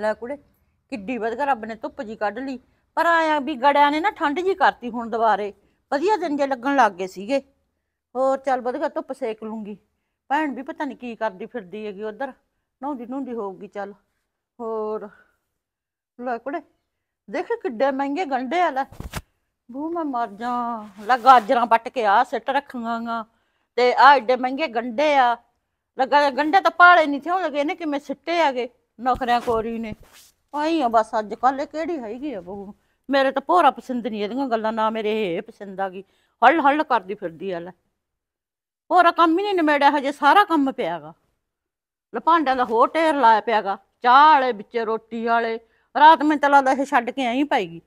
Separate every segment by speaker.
Speaker 1: ਲੈ ਕੁੜੇ ਕਿੱਡੀ ਕੇ ਰੱਬ ਨੇ ਧੁੱਪ ਜੀ ਕੱਢ ਲਈ ਪਰ ਆਇਆ ਵੀ ਗੜਿਆਂ ਨੇ ਨਾ ਠੰਡ ਜੀ ਕਰਤੀ ਹੁਣ ਦੁਬਾਰੇ ਵਧੀਆ ਦਿਨ ਜੇ ਲੱਗਣ ਲੱਗ ਗਏ ਸੀਗੇ ਹੋਰ ਚੱਲ ਕੇ ਧੁੱਪ ਸੇਕ ਲੂੰਗੀ ਭੈਣ ਵੀ ਪਤਾ ਨਹੀਂ ਕੀ ਕਰਦੀ ਫਿਰਦੀ ਹੈਗੀ ਉਧਰ ਨਹਾਉਂਦੀ ਨਹਾਉਂਦੀ ਹੋਊਗੀ ਚੱਲ ਹੋਰ ਲੈ ਕੁੜੇ ਦੇਖ ਕਿੱਡੇ ਮਹਿੰਗੇ ਗੰਡੇ ਆ ਲੈ ਬੂ ਮੈਂ ਮਰ ਜਾ ਲੈ ਗਾਜਰਾਂ ਪੱਟ ਕੇ ਆ ਸਿੱਟ ਰੱਖਾਂਗਾ ਤੇ ਆ ਐਡੇ ਮਹਿੰਗੇ ਗੰਡੇ ਆ ਲੱਗਾ ਗੰਡੇ ਤਾਂ ਪਾਲੇ ਨਹੀਂ ਥੇ ਉਹ ਲਗੇ ਨੇ ਮੈਂ ਸਿੱਟੇ ਆਗੇ ਨਖਰਿਆਂ ਕੋਰੀ ਨੇ ਆਈ ਆ ਬਸ ਅੱਜ ਕੱਲ ਕਿਹੜੀ ਹੈਗੀ ਆ ਬਹੂ ਮੇਰੇ ਤਾਂ ਭੋਰਾ ਪਸੰਦ ਨਹੀਂ ਇਹਦੀਆਂ ਗੱਲਾਂ ਨਾ ਮੇਰੇ ਇਹ ਪਸੰਦ ਆ ਗਈ ਹਲ ਹਲ ਕਰਦੀ ਫਿਰਦੀ ਆ ਲੈ ਭੋਰਾ ਕੰਮ ਹੀ ਨਹੀਂ ਨਿਮੇੜਿਆ ਹਜੇ ਸਾਰਾ ਕੰਮ ਪਿਆਗਾ ਲਪਾਂਡਾਂ ਦਾ ਹੋਰ ਢੇਰ ਲਾਇਆ ਪਿਆਗਾ ਚਾਹ ਵਾਲੇ ਵਿੱਚ ਰੋਟੀ ਵਾਲੇ ਰਾਤ ਮੈਂ ਤਲਾ ਦਾ ਇਹ ਛੱਡ ਕੇ ਆਈ ਪਾਈਗੀ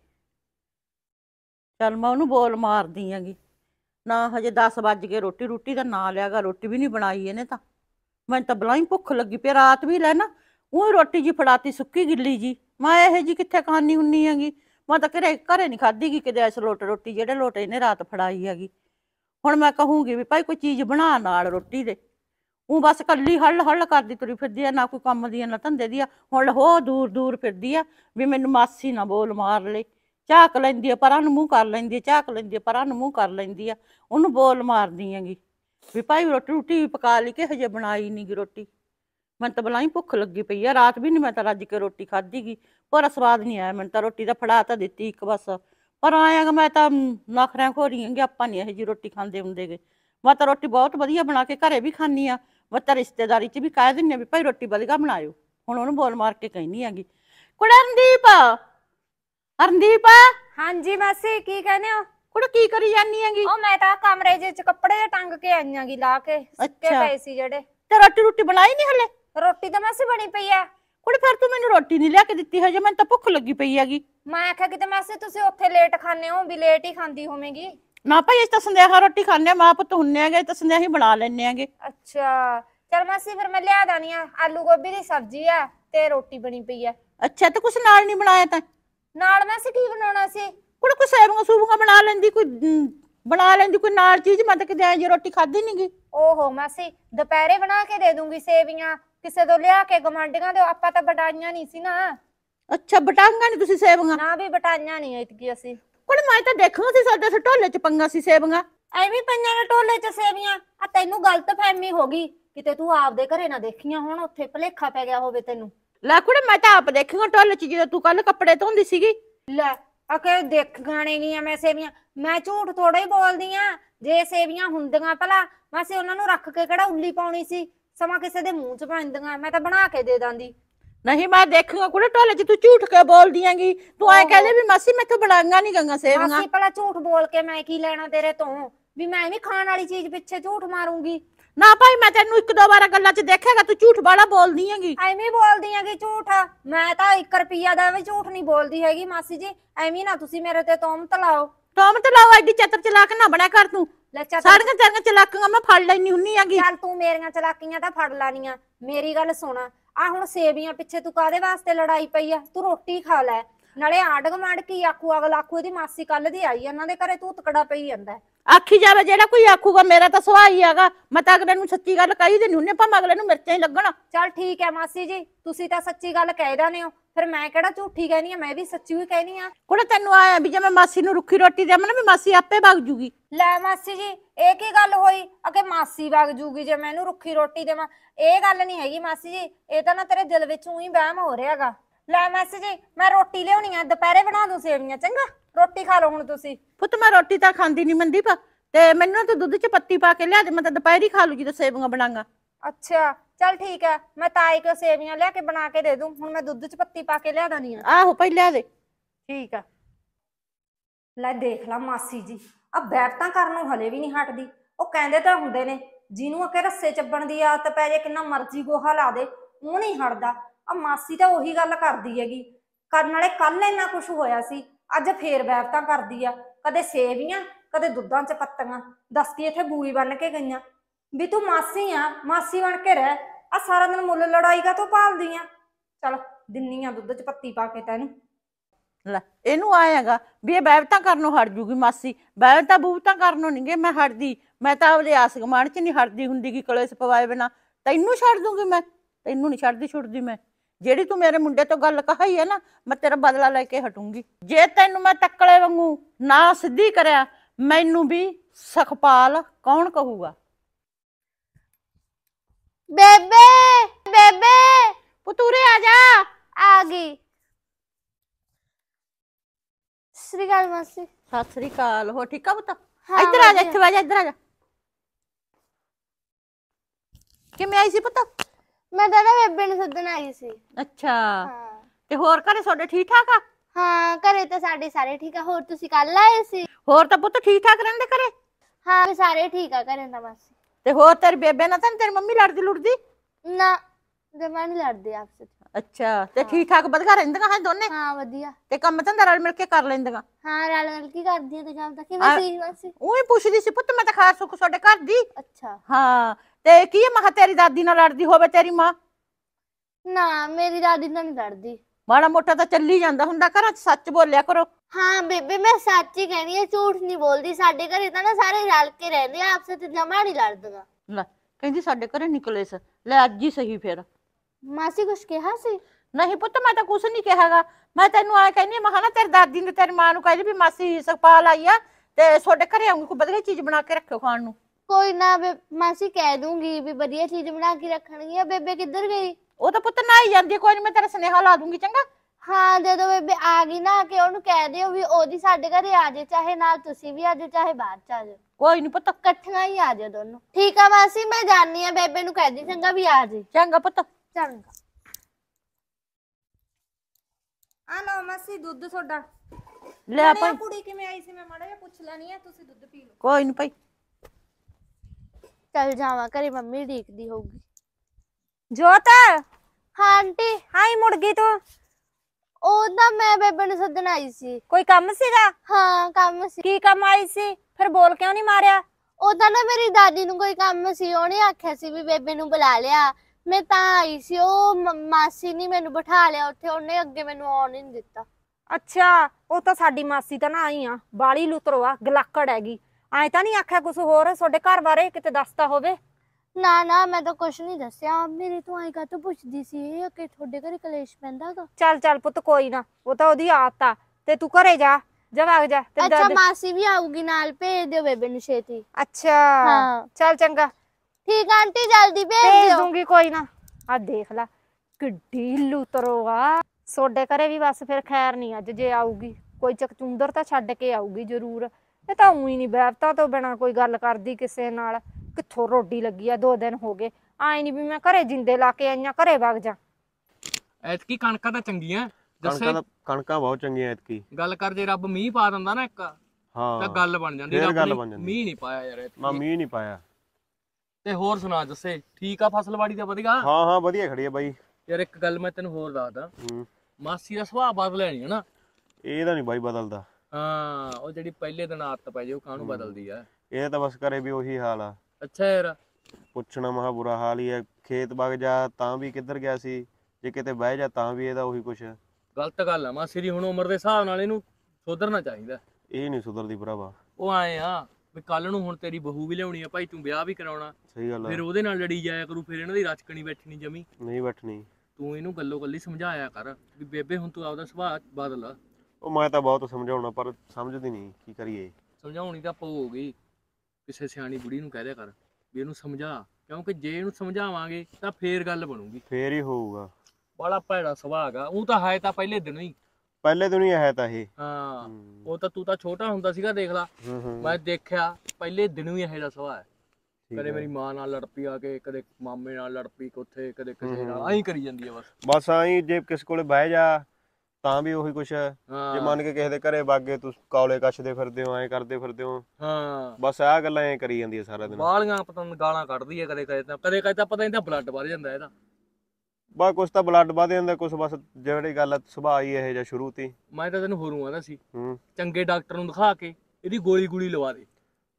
Speaker 1: ਚਲ ਮੈਂ ਉਹਨੂੰ ਬੋਲ ਮਾਰਦੀ ਆਂਗੀ ਨਾ ਹਜੇ 10 ਵੱਜ ਗਏ ਰੋਟੀ ਰੋਟੀ ਦਾ ਨਾਂ ਲਿਆਗਾ ਰੋਟੀ ਵੀ ਨਹੀਂ ਬਣਾਈ ਇਹਨੇ ਤਾਂ ਮੈਨੂੰ ਤਾਂ ਬਲਾਈ ਭੁੱਖ ਲੱਗੀ ਪਈ ਰਾਤ ਵੀ ਲੈ ਨਾ ਉਹ ਰੋਟੀ ਜੀ ਫੜਾਤੀ ਸੁੱਕੀ ਗਿੱਲੀ ਜੀ ਮੈਂ ਇਹ ਜੀ ਕਿੱਥੇ ਖਾਣੀ ਹੁੰਨੀ ਹੈਗੀ ਮੈਂ ਤਾਂ ਘਰੇ ਘਰੇ ਨਹੀਂ ਖਾਦੀ ਗੀ ਕਿਤੇ ਐਸ ਲੋਟ ਰੋਟੀ ਜਿਹੜੇ ਲੋਟ ਇਹਨੇ ਰਾਤ ਫੜਾਈ ਹੈਗੀ ਹੁਣ ਮੈਂ ਕਹੂੰਗੀ ਵੀ ਭਾਈ ਕੋਈ ਚੀਜ਼ ਬਣਾ ਨਾਲ ਰੋਟੀ ਦੇ ਉਹ ਬਸ ਕੱਲੀ ਹੱਲ ਹੱਲ ਕਰਦੀ ਤੁਰੀ ਫਿਰਦੀ ਆ ਨਾ ਕੋਈ ਕੰਮ ਦੀ ਨਾ ਧੰਦੇ ਦੀ ਆ ਹੁਣ ਹੋ ਦੂਰ ਦੂਰ ਫਿਰਦੀ ਆ ਵੀ ਮੈਨੂੰ ਮਾਸੀ ਨਾ ਬੋਲ ਮਾਰ ਲੈ ਝਾਕ ਲੈਂਦੀ ਆ ਪਰਾਂ ਨੂੰ ਮੂੰਹ ਕਰ ਲੈਂਦੀ ਆ ਝਾਕ ਲੈਂਦੀ ਆ ਪਰਾਂ ਨੂੰ ਮੂੰਹ ਕਰ ਲੈਂਦੀ ਆ ਉਹਨੂੰ ਬੋਲ ਮਾਰਦੀ ਆਂਗੀ ਵੀ ਭਾਈ ਰੋਟੀ ਰੋਟੀ ਪਕਾ ਲਈ ਕਿ ਹਜੇ ਬਣਾਈ ਨਹੀਂ ਗੀ ਰੋਟੀ ਮੈਨੂੰ ਤਾਂ ਬਲਾਈ ਭੁੱਖ ਲੱਗੀ ਪਈ ਆ ਰਾਤ ਵੀ ਨਹੀਂ ਮੈਂ ਤਾਂ ਰੱਜ ਕੇ ਰੋਟੀ ਖਾਧੀ ਗਈ ਪਰ ਸਵਾਦ ਨਹੀਂ ਆਇਆ ਮੈਨੂੰ ਤਾਂ ਰੋਟੀ ਦਾ ਫੜਾ ਤਾਂ ਦਿੱਤੀ ਇੱਕ ਬਸ ਪਰ ਆਇਆ ਮੈਂ ਤਾਂ ਨਖਰਿਆਂ ਖੋਰੀਆਂ ਕਿ ਆਪਾਂ ਨਹੀਂ ਇਹ ਜੀ ਰੋਟੀ ਖਾਂਦੇ ਹੁੰਦੇਗੇ ਮੈਂ ਤਾਂ ਰੋਟੀ ਬਹੁਤ ਵਧੀਆ ਬਣਾ ਕੇ ਘਰੇ ਵੀ ਖਾਣੀ ਆ ਮੈਂ ਤਾਂ ਰਿਸ਼ਤੇਦਾਰੀ 'ਚ ਵੀ ਕਹਿ ਦਿੰਨੀ ਆ ਵੀ ਭਾਈ ਰੋਟੀ ਵਧੀਆ ਬਣਾਇਓ ਹੁਣ ਉਹਨੂੰ ਬੋਲ ਮਾਰ ਕੇ ਕਹਿਨੀ
Speaker 2: ਆਗੀ ਕੁੜਾ ਅਰਨਦੀਪ ਹਾਂਜੀ ਮਾਸੀ ਕੀ ਕਹਿੰਦੇ ਹੋ ਕੁੜਾ ਕੀ ਕਰੀ ਜਾਨੀ ਆਗੀ ਉਹ ਮੈਂ ਤਾਂ ਕਮਰੇ ਜਿੱਚ ਕੱਪੜੇ ਟੰਗ ਕੇ ਆਈਆਂਗੀ ਲਾ ਕੇ ਸੁੱਕੇ ਪਏ ਸੀ ਜਿਹੜੇ ਤੇ ਰੋਟੀ ਰੋਟੀ ਬਣਾਈ ਨਹੀਂ ਹਲੇ ਰੋਟੀ ਤਾਂ ਮਾਸੀ ਬਣੀ ਪਈ ਐ ਕੁੜੇ ਫਿਰ ਤੂੰ
Speaker 1: ਮੈਨੂੰ ਰੋਟੀ ਨਹੀਂ ਲਿਆ ਕੇ ਦਿੱਤੀ ਹਜੇ ਮੈਨੂੰ ਤਾਂ ਭੁੱਖ ਲੱਗੀ ਪਈ ਹੈਗੀ
Speaker 2: ਮੈਂ ਆਖਿਆ ਕਿਤੇ ਮਾਸੀ ਤੁਸੀਂ ਉੱਥੇ ਲੇਟ ਖਾਂਦੇ ਹੋ ਵੀ ਲੇਟ ਹੀ ਖਾਂਦੀ ਹੋਵੇਂਗੀ
Speaker 1: ਨਾ ਭਾਈ ਇਸ ਤਾਂ ਸੰਦੇਹਾ ਰੋਟੀ ਖਾਣੇ ਮਾਂ ਪੁੱਤ ਹੁੰਨੇ ਆਗੇ ਤਾਂ ਸੰਦੇਹਾ ਹੀ ਬਣਾ ਲੈਣੇ
Speaker 2: ਆਗੇ ਅੱਛਾ ਚਲ ਮਾਸੀ ਫਿਰ ਮੈਂ ਲਿਆ ਦਾਨੀ ਆ ਆਲੂ ਗੋਭੀ ਦੀ ਸਬਜ਼ੀ ਆ ਤੇ ਰੋਟੀ ਬਣੀ ਪਈ ਆ
Speaker 1: ਅੱਛਾ ਤੇ ਕੁਛ ਨਾਲ ਨਹੀਂ ਬਣਾਇਆ ਤਾਂ
Speaker 2: ਨਾਲ ਮਾਸੀ ਕੀ ਬਣਾਉਣਾ ਸੀ ਕੁੜੇ ਕੋਈ ਸੇਵੀਆਂ ਸੂਬੀਆਂ ਬਣਾ ਲੈਂਦੀ ਕੋਈ ਬਣਾ ਲੈਂਦੀ ਕੋਈ ਨਾਲ ਚੀਜ਼ ਮੈਂ ਤਾਂ ਕਿਤੇ ਜੇ ਰੋਟੀ ਖਾਦੀ ਨਹੀਂਗੀ ਓਹੋ ਮਾਸੀ ਦੁਪਹਿਰੇ ਬਣਾ ਕੇ ਦੇ ਦੂੰਗੀ ਸੇਵੀਆਂ ਕਿਸੇ ਤੋਂ ਲਿਆ ਕੇ ਗਮਾਂਡੀਆਂ ਦੇ ਆਪਾਂ ਤਾਂ ਬਟਾਈਆਂ ਨਹੀਂ ਸੀ ਨਾ ਅੱਛਾ ਬਟਾਂਗਾ ਨਹੀਂ ਤੁਸੀਂ ਸੇਵੀਆਂ ਨਾ ਵੀ ਬਟਾਈਆਂ ਨਹੀਂ ਇਤਕੀ ਅਸੀਂ ਕੋਲ ਮੈਂ
Speaker 1: ਤਾਂ ਦੇਖਾਂ ਸੀ ਸਾਡੇ ਸੇ ਢੋਲੇ ਚ ਪੰਗਾ ਸੀ ਸੇਵੀਆਂ
Speaker 2: ਐਵੇਂ ਪੰਗਾ ਦੇ ਢੋਲੇ ਚ ਸੇਵੀਆਂ ਆ ਤੈਨੂੰ ਗਲਤ ਫਹਿਮੀ ਹੋ ਗਈ ਕਿਤੇ ਤੂੰ ਆਪਦੇ ਘਰੇ ਨਾ ਦੇਖੀਆਂ ਹੁਣ ਉੱਥੇ ਭਲੇਖਾ ਪੈ ਗਿਆ ਹੋਵੇ ਤੈਨੂੰ ਲੈ ਕੁੜੇ ਮੈਂ ਤਾਂ ਆਪ ਦੇਖੀਆਂ ਢੋਲੇ ਚ ਜਦੋਂ ਤੂੰ ਕੱਲ ਕੱਪੜੇ ਧੋਂਦੀ ਸੀਗੀ ਲੈ ਦੇਖ ਗਾਣੇ ਨਹੀਂ ਆ ਮੈਂ ਸੇਵੀਆਂ ਮੈਂ ਝੂਠ ਥੋੜਾ ਹੀ ਬੋਲਦੀ ਆ ਜੇ ਸੇਵੀਆਂ ਹੁੰਦੀਆਂ ਪਲਾ ਵੈਸੇ ਉਹਨਾਂ ਨੂੰ ਰੱਖ ਕੇ ਕਿਹੜਾ ਉੱਲੀ ਪਾਉਣੀ ਸੀ ਸਮਾਂ ਕਿਸੇ ਦੇ ਮੂੰਹ 'ਚ ਪਾਉਂਦੀਆਂ ਮੈਂ ਤਾਂ ਬਣਾ ਕੇ ਦੇ ਦਾਂਦੀ ਨਹੀਂ ਮੈਂ
Speaker 1: ਦੇਖੂਗਾ ਕੁੜੇ ਟੋਲੇ ਚ ਤੂੰ ਝੂਠ ਕੇ ਬੋਲਦੀ ਆਂਗੀ ਤੂੰ ਐ ਕਹਦੇ ਵੀ ਮਾਸੀ ਮੈਂ ਮੈਥੋਂ ਬਣਾਂਗਾ ਨਹੀਂ ਗੰਗਾ ਸੇਵੀਆਂ ਮਾਸੀ
Speaker 2: ਪਲਾ ਝੂਠ ਬੋਲ ਕੇ ਮੈਂ ਕੀ ਲੈਣਾ ਤੇਰੇ ਤੋਂ ਵੀ ਮੈਂ ਵੀ ਖਾਣ ਵਾਲੀ ਚੀਜ਼ ਪਿੱਛੇ ਝੂਠ ਮਾਰੂੰਗੀ ਨਾ ਭਾਈ ਮੈਂ ਤੈਨੂੰ ਇੱਕ ਦੋ ਵਾਰ ਗੱਲਾਂ 'ਚ ਦੇਖੇਗਾ ਤੂੰ ਝੂਠ ਬਾਲਾ ਬੋਲਦੀ ਹੈਗੀ ਐਵੇਂ ਬੋਲਦੀ ਹੈਗੀ ਝੂਠ ਮੈਂ ਤਾਂ 1 ਰੁਪਿਆ ਦਾ ਵੀ ਝੂਠ ਨਹੀਂ ਬੋਲਦੀ ਹੈਗੀ ਮਾਸੀ ਜੀ ਐਵੇਂ ਨਾ ਤੁਸੀਂ ਮੇਰੇ ਤੇ ਤੋਮਤ ਲਾਓ ਟੋਮ ਤੇ ਲਾਓ ਐਡੀ ਚਤਰ ਚਲਾਕ ਨਾ ਬਣਿਆ ਕਰ ਤੂੰ ਸਾਰੀਆਂ ਤੇਰੀਆਂ ਚਲਾਕੀਆਂ ਮੈਂ ਫੜ ਲੈਣੀ ਹੁੰਨੀ ਹੈਗੀ ਚੱਲ ਤੂੰ ਮੇਰੀਆਂ ਚਲਾਕੀਆਂ ਤਾਂ ਫੜ ਲਾਣੀਆਂ ਮੇਰੀ ਗੱਲ ਸੁਣ ਆ ਹੁਣ ਸੇਵੀਆਂ ਪਿੱਛੇ ਤੂੰ ਕਾਦੇ ਵਾਸਤੇ ਲੜਾਈ ਪਈ ਆ ਤੂੰ ਰੋਟੀ ਖਾ ਲੈ ਨਾਲੇ ਆੜਗ ਮਾੜ ਕੀ ਆਖੂ ਅਗਲਾ ਆਖੂ ਦੀ ਮਾਸੀ ਕੱਲ ਦੀ ਆਈ ਇਹਨਾਂ ਦੇ ਘਰੇ ਤੂੰ ਤਕੜਾ ਪਈ ਜਾਂਦਾ ਹੈ।
Speaker 1: ਆਖੀ ਜਾਵੇ ਜਿਹੜਾ ਕੋਈ ਆਖੂਗਾ ਮੇਰਾ ਤਾਂ ਸੁਹਾਈ ਆਗਾ ਮੈਂ ਤਾਂ ਅਗਲੇ
Speaker 2: ਨੂੰ ਸੱਚੀ ਗੱਲ ਕਹੀ ਦੇ ਹੁੰਨੇ ਭਾਵੇਂ ਅਗਲੇ ਨੂੰ ਮਿਰਚਾਂ ਹੀ ਲੱਗਣ ਚੱਲ ਠੀਕ ਹੈ ਮਾਸੀ ਜੀ ਤੁਸੀਂ ਤਾਂ ਸੱਚੀ ਗੱਲ ਕਹਿ ਦਾਨੇ ਹੋ ਫਿਰ ਮੈਂ ਕਿਹੜਾ ਝੂਠੀ ਕਹਿਨੀ ਆ ਮੈਂ ਵੀ ਸੱਚੀ ਹੀ ਕਹਿਨੀ ਆ ਕੁੜੇ ਤੈਨੂੰ ਆਇਆ ਵੀ ਜੇ ਮੈਂ ਮਾਸੀ ਨੂੰ ਰੁੱਖੀ ਰੋਟੀ ਦੇਵਾਂ ਨਾ ਵੀ ਮਾਸੀ ਆਪੇ ਵਗ ਜੂਗੀ ਲੈ ਮਾਸੀ ਜੀ ਇਹ ਕੀ ਗੱਲ ਹੋਈ ਅਗੇ ਮਾਸੀ ਵਗ ਜੂਗੀ ਜੇ ਮੈਂ ਇਹਨੂੰ ਰੁੱਖੀ ਰੋਟੀ ਦੇਵਾਂ ਇਹ ਗੱਲ ਨਹੀਂ ਹੈਗੀ ਮਾਸੀ ਜੀ ਇਹ ਤਾਂ ਨਾ ਤੇਰੇ ਦਿਲ ਵਿੱਚ ਉਹੀ ਵਹਿਮ ਹੋ ਰਿਹਾਗਾ ਲੈ ਮਾਸੀ ਜੀ ਮੈਂ ਰੋਟੀ ਲਿਆਉਣੀ ਆ ਦੁਪਹਿਰੇ ਬਣਾ ਦੂੰ ਸੇਵੀਆਂ ਚੰਗਾ ਰੋਟੀ ਖਾ ਲਓ ਹੁਣ ਤੁਸੀਂ
Speaker 1: ਪੁੱਤ ਮੈਂ ਰੋਟੀ ਤਾਂ ਖਾਂਦੀ ਨਹੀਂ ਪਾ ਤੇ ਮੈਨੂੰ ਤਾਂ ਦੁੱਧ 'ਚ ਪੱਤੀ ਪਾ ਕੇ ਲਿਆ ਦੇ ਮੈਂ ਤਾਂ ਦੁਪਹਿਰੀ ਖਾ ਲੂ ਜਦੋਂ ਸੇਵੀਆਂ ਬਣਾਗਾ
Speaker 2: ਅੱਛਾ ਚਲ ਠੀਕ ਆ ਮੈਂ ਤਾਂ ਕੋ ਸੇਵੀਆਂ ਲਿਆ ਕੇ ਬਣਾ ਕੇ ਦੇ ਦੂੰ ਹੁਣ ਮੈਂ ਦੁੱਧ 'ਚ ਪੱਤੀ ਪਾ ਕੇ ਲਿਆ ਦਣੀ ਆ ਆਹੋ ਭਾਈ ਲਿਆ ਦੇ ਠੀਕ ਆ ਲੈ ਦੇਖ ਲਾ ਮਾਸੀ ਜੀ ਆ ਤਾਂ ਕਰਨ ਨੂੰ ਹਲੇ ਵੀ ਨਹੀਂ ਹਟਦੀ ਉਹ ਕਹਿੰਦੇ ਤਾਂ ਹੁੰਦੇ ਨੇ ਜਿਹਨੂੰ ਅਕੇ ਰੱਸੇ ਚੱਬਣ ਦੀ ਆਦਤ ਪੈ ਜੇ ਕਿੰਨਾ ਮਰਜ਼ੀ ਗੋਹਾ ਲਾ ਦੇ ਉਹ ਨਹੀਂ ਹਟਦਾ ਆ ਮਾਸੀ ਤਾਂ ਉਹੀ ਗੱਲ ਕਰਦੀ ਹੈਗੀ ਕਰਨ ਵਾਲੇ ਕੱਲ ਇੰਨਾ ਕੁਝ ਹੋਇਆ ਸੀ ਅੱਜ ਫੇਰ ਵੈਬਤਾ ਕਰਦੀ ਆ ਕਦੇ ਸੇਵੀਆਂ ਕਦੇ ਦੁੱਧਾਂ 'ਚ ਪੱਤੀਆਂ ਦੱਸ ਕੀ ਇੱਥੇ ਬੂਈ ਬਣ ਕੇ ਗਈਆਂ ਵੀ ਤੂੰ ਮਾਸੀ ਆ ਮਾਸੀ ਬਣ ਕੇ ਰਹਿ ਆ ਸਾਰਾ ਦਿਨ ਮੁੱਲ ਲੜਾਈ ਦਾ ਤੋਂ ਭਾਲਦੀ ਆ ਚਲ ਦਿੰਨੀ ਆ ਦੁੱਧ 'ਚ ਪੱਤੀ ਪਾ ਕੇ ਤੈਨੂੰ
Speaker 1: ਲੈ ਇਹਨੂੰ ਆਏਗਾ ਵੀ ਇਹ ਕਰਨ ਕਰਨੋਂ ਹਟ ਜੂਗੀ ਮਾਸੀ ਬੂਤਾ ਕਰਨ ਕਰਨੋਂ ਨਹੀਂਗੇ ਮੈਂ ਹਟਦੀ ਮੈਂ ਤਾਂ ਆਪਦੇ ਆਸਗਮਾਨ 'ਚ ਨਹੀਂ ਹਟਦੀ ਹੁੰਦੀ ਕਿ ਕਲੇਸ਼ ਪਵਾਏ ਬਿਨਾ ਤੈਨੂੰ ਛੱਡ ਦੂੰਗੀ ਮੈਂ ਤੈਨੂੰ ਨਹੀਂ ਛੱਡਦੀ ਛੁੱਟਦੀ ਮੈਂ ਜਿਹੜੀ ਤੂੰ ਮੇਰੇ ਮੁੰਡੇ ਤੋਂ ਗੱਲ ਕਹਾਈ ਹੈ ਨਾ ਮੈਂ ਤੇਰਾ ਬਦਲਾ ਲੈ ਕੇ ਹਟੂੰਗੀ ਜੇ ਤੈਨੂੰ ਮੈਂ ਤੱਕਲੇ ਵਾਂਗੂ ਨਾ ਸਿੱਧੀ ਕਰਿਆ ਮੈਨੂੰ ਵੀ ਸਖਪਾਲ ਕੌਣ ਕਹੂਗਾ
Speaker 3: ਬੇਬੇ ਬੇਬੇ ਪੁੱਤੂਰੇ ਆ ਜਾ ਆ ਗਈ ਸ੍ਰੀ ਗਾਲ ਮਾਸੀ ਸਤਿ
Speaker 1: ਸ੍ਰੀ ਅਕਾਲ ਹੋ ਠੀਕ ਆ ਪੁੱਤ
Speaker 3: ਇੱਧਰ ਆ ਜਾ ਇੱਥੇ ਆ ਜਾ ਇੱਧਰ ਆ ਜਾ ਕਿਵੇਂ ਆਈ ਸੀ ਪੁੱਤ ਮੈਂ ਦਾਦਾ ਬੇਬੇ ਨੂੰ ਸੱਦਣ ਆਈ ਸੀ
Speaker 1: ਅੱਛਾ ਹਾਂ
Speaker 3: ਤੇ ਹੋਰ ਘਰੇ ਤੁਹਾਡੇ ਠੀਕ ਠਾਕ ਆ ਹਾਂ ਘਰੇ ਤਾਂ ਸਾਡੇ ਸਾਰੇ ਠੀਕ ਆ ਹੋਰ ਤੁਸੀਂ ਕੱਲ ਆਏ ਸੀ ਹੋਰ ਤਾਂ ਪੁੱਤ ਠੀਕ ਠਾਕ ਰਹਿੰਦੇ ਘਰੇ ਹਾਂ ਵੀ ਸਾਰੇ ਠੀਕ ਆ ਘਰੇ ਤਾਂ ਬਸ
Speaker 1: ਤੇ ਹੋਰ ਤੇਰੇ ਬੇਬੇ ਨਾਲ ਤਾਂ ਤੇਰੀ ਮੰਮੀ ਲੜਦੀ ਲੁੜਦੀ
Speaker 3: ਨਾ ਮੈਂ ਨਹੀਂ ਲੜਦੀ ਆਪਸ ਵਿੱਚ ਅੱਛਾ ਤੇ
Speaker 1: ਠੀਕ ਠਾਕ ਵਧੀਆ ਰਹਿੰਦੀਆਂ ਹਾਂ ਦੋਨੇ ਹਾਂ ਵਧੀਆ ਤੇ ਕੰਮ ਤਾਂ ਰਲ ਮਿਲ ਕੇ ਕਰ ਲੈਂਦੀਆਂ
Speaker 3: ਹਾਂ ਰਲ ਮਿਲ ਕੇ ਕਰਦੀ ਆ ਤੇ ਸ਼ਾਮ ਤੱਕ ਕਿਵੇਂ ਸੀ ਬਸ
Speaker 1: ਉਹੀ ਪੁੱਛਦੀ ਸੀ ਪੁੱਤ ਮੈਂ ਤਾਂ ਖਾਸ ਸੁੱਖ ਤੁਹਾਡੇ ਘਰ ਦੀ ਅੱਛਾ ਹਾਂ ਤੇ ਕੀ ਮੈਂ ਤੇਰੀ ਦਾਦੀ ਨਾਲ ਲੜਦੀ ਹੋਵੇ ਤੇਰੀ ਮਾਂ
Speaker 3: ਨਾ ਮੇਰੀ ਦਾਦੀ ਨਾਲ ਨਹੀਂ ਲੜਦੀ ਮਾੜਾ ਮੋਟਾ ਤਾਂ ਚੱਲੀ ਜਾਂਦਾ ਹੁੰਦਾ ਘਰਾਂ 'ਚ ਸੱਚ ਬੋਲਿਆ ਕਰੋ ਹਾਂ ਬੇਬੇ ਮੈਂ ਸੱਚ ਹੀ ਕਹਿੰਦੀ ਆ ਝੂਠ ਨਹੀਂ ਬੋਲਦੀ ਸਾਡੇ ਘਰੇ ਤਾਂ ਨਾ ਸਾਰੇ ਰਲ ਕੇ ਰਹਿੰਦੇ ਆ ਆਪਸੇ ਤੇ ਜਮਾ ਨਹੀਂ ਲੜਦਗਾ ਲੈ ਕਹਿੰਦੀ ਸਾਡੇ ਘਰੇ ਨਿਕਲੇ ਸ ਲੈ ਅੱਜ ਹੀ ਸਹੀ ਫੇਰ ਮਾਸੀ ਕੁਛ ਕਿਹਾ ਸੀ ਨਹੀਂ
Speaker 1: ਪੁੱਤ ਮੈਂ ਤਾਂ ਕੁਛ ਨਹੀਂ ਕਿਹਾਗਾ ਮੈਂ ਤੈਨੂੰ ਆ ਕਹਿੰਦੀ ਮਹਾਂ ਨਾ ਤੇਰੀ ਦਾਦੀ ਨੇ ਤੇਰੀ ਮਾਂ ਨੂੰ ਕਹਿੰਦੀ ਵੀ ਮਾਸੀ ਸਖਪਾਲ
Speaker 3: ਆਈ ਆ ਤੇ ਤੁਹਾਡੇ ਘਰੇ ਆਉਂਗੀ ਕੋਈ ਬਦਲੇ ਚੀਜ਼ ਬਣਾ ਕੇ ਰੱਖਿਓ ਖਾਣ ਨੂੰ ਕੋਈ ਨਾ ਮਾਸੀ ਕਹਿ ਦੂੰਗੀ ਵੀ ਵਧੀਆ ਚੀਜ਼ ਬਣਾ ਕੇ ਰੱਖਣਗੀ ਆ ਬੇਬੇ ਕਿੱਧਰ ਗਈ ਉਹ ਤਾਂ ਪੁੱਤ ਹੀ ਜਾਂਦੀ ਕੋਈ ਨਹੀਂ ਮੈਂ ਤੇਰਾ ਸੁਨੇਹਾ ਲਾ ਦੂੰਗੀ ਚੰਗਾ ਹਾਂ ਜਦੋਂ ਬੇਬੇ ਆ ਗਈ ਨਾ ਕਿ ਉਹਨੂੰ ਕਹਿ ਦਿਓ ਵੀ ਉਹਦੀ ਸਾਡੇ ਘਰੇ ਆ ਜੇ ਚਾਹੇ ਨਾਲ ਤੁਸੀਂ ਵੀ ਆ ਜਾਓ ਚਾਹੇ ਬਾਅਦ ਚ ਆ ਜਾਓ ਕੋਈ ਨਹੀਂ ਪੁੱਤ ਇਕੱਠੀਆਂ ਹੀ ਆ ਜਾਓ ਦੋਨੋਂ ਠੀਕ ਆ ਮਾਸੀ ਮੈਂ ਜਾਣੀ ਆ ਬੇਬੇ ਨੂੰ ਕਹਿ ਦੇ ਚੰਗਾ ਵੀ ਆ ਜੇ ਚੰਗਾ ਪੁੱਤ ਚੰਗਾ
Speaker 2: ਆ ਲਓ ਮਾਸੀ ਦੁੱਧ ਤੁਹਾਡਾ ਲੈ ਭਾਈ ਕੁੜੀ ਕਿਵੇਂ ਆਈ ਸੀ ਮੈਂ ਮਾੜਾ ਜਿਹਾ ਪੁੱਛ ਲੈਣੀ ਆ ਤੁਸੀਂ ਦੁੱਧ ਪੀ ਲਓ
Speaker 3: ਕੋਈ ਨਹੀਂ ਭਾਈ ਚਲ ਜਾਵਾਂ ਘਰੇ ਮੰਮੀ ਦੇਖਦੀ ਹੋਊਗੀ ਜੋਤ ਹਾਂ ਆਂਟੀ ਹਾਈ ਮੁੜ ਗਈ ਤੂੰ ਉਹਦਾ ਮੈਂ ਬੇਬੇ ਨੂੰ ਸੱਦਣ ਆਈ ਸੀ ਕੋਈ ਕੰਮ ਸੀਗਾ ਹਾਂ ਕੰਮ ਸੀ ਕੀ ਕੰਮ ਆਈ ਸੀ ਫਿਰ ਬੋਲ ਕਿਉਂ ਨਹੀਂ ਮਾਰਿਆ ਉਹਦਾ ਨਾ ਮੇਰੀ ਦਾਦੀ ਨੂੰ ਕੋਈ ਕੰਮ ਸੀ ਉਹਨੇ ਆਖਿਆ ਸੀ ਵੀ ਬੇਬੇ ਨੂੰ ਬੁਲਾ ਲਿਆ ਮੈਂ ਤਾਂ ਆਈ ਸੀ ਉਹ ਮਾਸੀ ਨਹੀਂ ਮੈਨੂੰ ਬਿਠਾ ਲਿਆ ਉੱਥੇ ਉਹਨੇ ਅੱਗੇ ਮੈਨੂੰ ਆਉਣ ਨਹੀਂ ਦਿੱਤਾ
Speaker 2: ਅੱਛਾ ਉਹ ਤਾਂ ਸਾਡੀ ਮਾਸੀ ਤਾਂ ਨਾ ਆਈ ਆ ਬਾਲੀ ਲੁਤਰਵਾ ਗਲਾਕੜ ਹੈਗੀ ਐ ਤਾਂ ਨਹੀਂ ਆਖਿਆ ਕੁਝ ਹੋਰ ਤੁਹਾਡੇ ਘਰ ਬਾਰੇ ਕਿਤੇ ਦੱਸਤਾ ਹੋਵੇ ਨਾ ਨਾ ਮੈਂ ਤਾਂ ਕੁਛ ਨਹੀਂ ਦੱਸਿਆ ਮੇਰੇ ਤੋਂ ਆਈ ਕਾ ਪੁੱਛਦੀ ਸੀ ਕਿ ਤੁਹਾਡੇ ਘਰੇ ਕਲੇਸ਼ ਪੈਂਦਾਗਾ ਚੱਲ ਚੱਲ ਪੁੱਤ ਕੋਈ ਨਾ ਉਹ ਤਾਂ ਉਹਦੀ ਆਦਤ ਆ ਤੇ ਤੂੰ ਘਰੇ ਜਾ ਜਾ ਵਗ ਜਾ ਤੇ ਅੱਛਾ ਮਾਸੀ ਵੀ ਆਊਗੀ ਨਾਲ ਭੇਜ ਦਿਓ ਬੇਬੇ ਨੂੰ ਛੇਤੀ ਅੱਛਾ ਹਾਂ ਚੱਲ ਚੰਗਾ ਠੀਕ ਆਂਟੀ ਜਲਦੀ ਭੇਜ ਭੇਜ ਦਿਓ ਦੂੰਗੀ ਕੋਈ ਨਾ ਆ ਦੇਖ ਲੈ ਕਿੱਡੀ ਲੂਤਰੋਗਾ ਸੋਡੇ ਘਰੇ ਵੀ ਬਸ ਫਿਰ ਖੈਰ ਨਹੀਂ ਅੱਜ ਜੇ ਆਊਗੀ ਕੋਈ ਚਕਚੁੰਦਰ ਤਾਂ ਛੱਡ ਕੇ ਆਊਗੀ ਜ਼ਰੂਰ ਇਹ ਤਾਂ ਉਹੀ ਨਹੀਂ ਬੈਬਤਾ ਤੋਂ ਬਿਨਾ ਕੋਈ ਗੱਲ ਕਰਦੀ ਕਿਸੇ ਨਾਲ ਕਿੱਥੋਂ ਰੋਡੀ ਲੱਗੀ ਆ ਦੋ ਦਿਨ ਹੋ ਗਏ ਆਈ ਨਹੀਂ ਵੀ ਮੈਂ ਘਰੇ ਜਿੰਦੇ ਲਾ ਕੇ ਆਈਆਂ ਘਰੇ ਵਗ ਜਾ
Speaker 4: ਐਤਕੀ ਕਣਕਾਂ ਤਾਂ ਚੰਗੀਆਂ ਦੱਸੇ ਕਣਕਾਂ ਦਾ- ਕਣਕਾਂ ਬਹੁਤ ਚੰਗੀਆਂ ਐਤਕੀ
Speaker 5: ਗੱਲ ਕਰ ਜੇ ਰੱਬ ਮੀਂਹ ਪਾ ਦਿੰਦਾ ਨਾ ਇੱਕ
Speaker 4: ਹਾਂ ਤਾਂ ਗੱਲ ਬਣ ਜਾਂਦੀ ਰੱਬ ਨੇ ਮੀਂਹ
Speaker 5: ਨਹੀਂ ਪਾਇਆ ਯਾਰ ਐਤਕੀ।
Speaker 4: ਮੈਂ ਮੀਂਹ ਨਹੀਂ ਪਾਇਆ
Speaker 5: ਤੇ ਹੋਰ ਸੁਣਾ ਦੱਸੇ ਠੀਕ ਆ ਫਸਲਵਾੜੀ ਦਾ ਵਧੀਆ
Speaker 4: ਹਾਂ ਹਾਂ ਵਧੀਆ ਖੜੀ ਆ ਬਾਈ
Speaker 5: ਯਾਰ ਇੱਕ ਗੱਲ ਮੈਂ ਤੈਨੂੰ ਹੋਰ ਦੱਸਦਾ ਹੂੰ। ਮਾਸੀ ਦਾ ਸੁਭਾਅ ਬਦਲਿਆ ਨਹੀਂ ਹਨਾ
Speaker 4: ਇਹ ਤਾਂ ਨਹੀਂ ਬਾਈ ਬਦਲਦਾ
Speaker 5: ਹਾਂ ਉਹ ਜਿਹੜੀ ਪਹਿਲੇ ਦਿਨ ਆਦਤ ਪੈ ਜੇ ਉਹ ਕਾਹਨੂੰ ਬਦਲਦੀ ਆ
Speaker 4: ਇਹ ਤਾਂ ਬਸ ਕਰੇ ਵੀ ਉਹੀ ਹਾਲ ਆ ਅੱਛਾ ਯਾਰ ਪੁੱਛਣਾ ਮਹਾ ਬੁਰਾ ਹਾਲ ਹੀ ਆ ਖੇਤ ਵਗ ਜਾ ਤਾਂ ਵੀ ਕਿੱਧਰ ਗਿਆ ਸੀ ਜੇ ਕਿਤੇ ਬਹਿ ਜਾ ਤਾਂ ਵੀ ਇਹਦਾ ਉਹੀ ਕੁਛ
Speaker 5: ਗਲਤ ਗੱਲ ਆ ਮਾਸੀ ਦੀ ਹੁਣ ਉਮਰ ਦੇ ਹਿਸਾਬ ਨਾਲ ਇਹਨੂੰ ਸੁਧਰਨਾ ਚਾਹੀਦਾ
Speaker 4: ਇਹ ਨਹੀਂ ਸੁਧਰਦੀ ਭਰਾਵਾ
Speaker 5: ਉਹ ਆਏ ਆ ਵੀ ਕੱਲ ਨੂੰ ਹੁਣ ਤੇਰੀ ਬਹੂ ਵੀ ਲਿਆਉਣੀ ਆ ਭਾਈ ਤੂੰ ਵਿਆਹ ਵੀ ਕਰਾਉਣਾ ਸਹੀ ਗੱਲ ਆ ਫਿਰ ਉਹਦੇ ਨਾਲ ਲੜੀ ਜਾਇਆ ਕਰੂ ਫਿਰ ਇਹਨਾਂ ਦੀ ਰਚਕਣੀ ਬੈਠਣੀ ਜਮੀ
Speaker 4: ਨਹੀਂ ਬੈਠਣੀ
Speaker 5: ਤੂੰ ਇਹਨੂੰ ਗੱਲੋ ਗੱਲੀ ਸਮਝਾਇਆ ਕਰ ਵੀ ਬੇਬੇ ਹੁਣ ਤੂੰ ਆਪਦਾ ਸੁਭਾਅ ਬਦਲ ਲਾ
Speaker 4: ਉਹ ਮੈਂ ਤਾਂ ਬਹੁਤ ਸਮਝਾਉਣਾ ਪਰ ਸਮਝਦੀ ਨਹੀਂ ਕੀ ਕਰੀਏ
Speaker 5: ਸਮਝਾਉਣੀ ਤਾਂ ਗਈ ਕਿਸੇ ਸਿਆਣੀ ਬੁੜੀ ਨੂੰ ਕਹਿ ਦਿਆ ਕਰ ਵੀ ਇਹਨੂੰ ਸਮਝਾ ਕਿਉਂਕਿ ਜੇ ਇਹਨੂੰ ਸਮਝਾਵਾਂਗੇ ਤਾਂ ਫੇਰ ਗੱਲ ਬਣੂਗੀ
Speaker 4: ਫੇਰ ਹੀ ਹੋਊਗਾ
Speaker 5: ਬੜਾ ਭੈੜਾ ਸੁਭਾਗ ਆ ਉਹ ਤਾਂ ਹੈ ਤਾਂ ਪਹਿਲੇ ਦਿਨੋਂ ਹੀ
Speaker 4: ਪਹਿਲੇ ਦਿਨ ਹੀ ਹੈ ਤਾਂ ਇਹ
Speaker 5: ਹਾਂ ਉਹ ਤਾਂ ਤੂੰ ਤਾਂ ਛੋਟਾ ਹੁੰਦਾ ਸੀਗਾ ਦੇਖ ਲਾ ਮੈਂ ਦੇਖਿਆ ਪਹਿਲੇ ਦਿਨ ਹੀ ਇਹ ਸੁਭਾਅ ਹੈ ਕਦੇ ਮੇਰੀ ਮਾਂ ਨਾਲ ਲੜ ਪਈ ਆ ਕੇ ਕਦੇ ਮਾਮੇ ਨਾਲ ਲੜ ਪਈ ਕੋਥੇ ਕਦੇ ਕਿਸੇ ਨਾਲ ਐਂ ਕਰੀ ਜਾਂਦੀ ਆ ਬਸ
Speaker 4: ਬਸ ਐਂ ਜੇ ਕਿਸ ਕੋਲੇ ਬਹਿ ਜਾ ਤਾਂ ਵੀ ਉਹੀ ਕੁਛ ਹੈ ਜੇ ਮੰਨ ਕੇ ਕਿਸੇ ਦੇ ਘਰੇ ਬਾਗੇ ਤੁਸੀਂ ਕੌਲੇ ਕੱਛਦੇ ਫਿਰਦੇ ਹੋ ਐ ਕਰਦੇ ਫਿਰਦੇ ਹੋ ਹਾਂ ਬਸ ਆਹ ਗੱਲਾਂ ਐ ਕਰੀ ਜਾਂਦੀ ਐ ਸਾਰਾ ਦਿਨ
Speaker 5: ਬਾਲੀਆਂ ਪਤੰਦ ਗਾਲਾਂ ਕੱਢਦੀ ਐ ਕਦੇ ਕਦੇ ਤਾਂ ਕਦੇ ਕਦੇ ਤਾਂ ਪਤਾ ਨਹੀਂ ਤਾਂ ਬਲੱਡ ਵਧ ਜਾਂਦਾ ਇਹਦਾ
Speaker 4: ਬਾ ਕੁਛ ਤਾਂ ਬਲੱਡ ਵਧ ਜਾਂਦਾ ਕੁਛ ਬਸ ਜਿਹੜੀ ਗੱਲ ਸੁਭਾਅ ਹੀ ਇਹ ਜਿਹਾ ਸ਼ੁਰੂ ਤੀ
Speaker 5: ਮੈਂ ਤਾਂ ਤੈਨੂੰ ਹੋਰੂ ਆਂਦਾ ਸੀ ਚੰਗੇ ਡਾਕਟਰ ਨੂੰ ਦਿਖਾ ਕੇ
Speaker 4: ਇਹਦੀ ਗੋਲੀ ਗੁਲੀ ਲਵਾ ਦੇ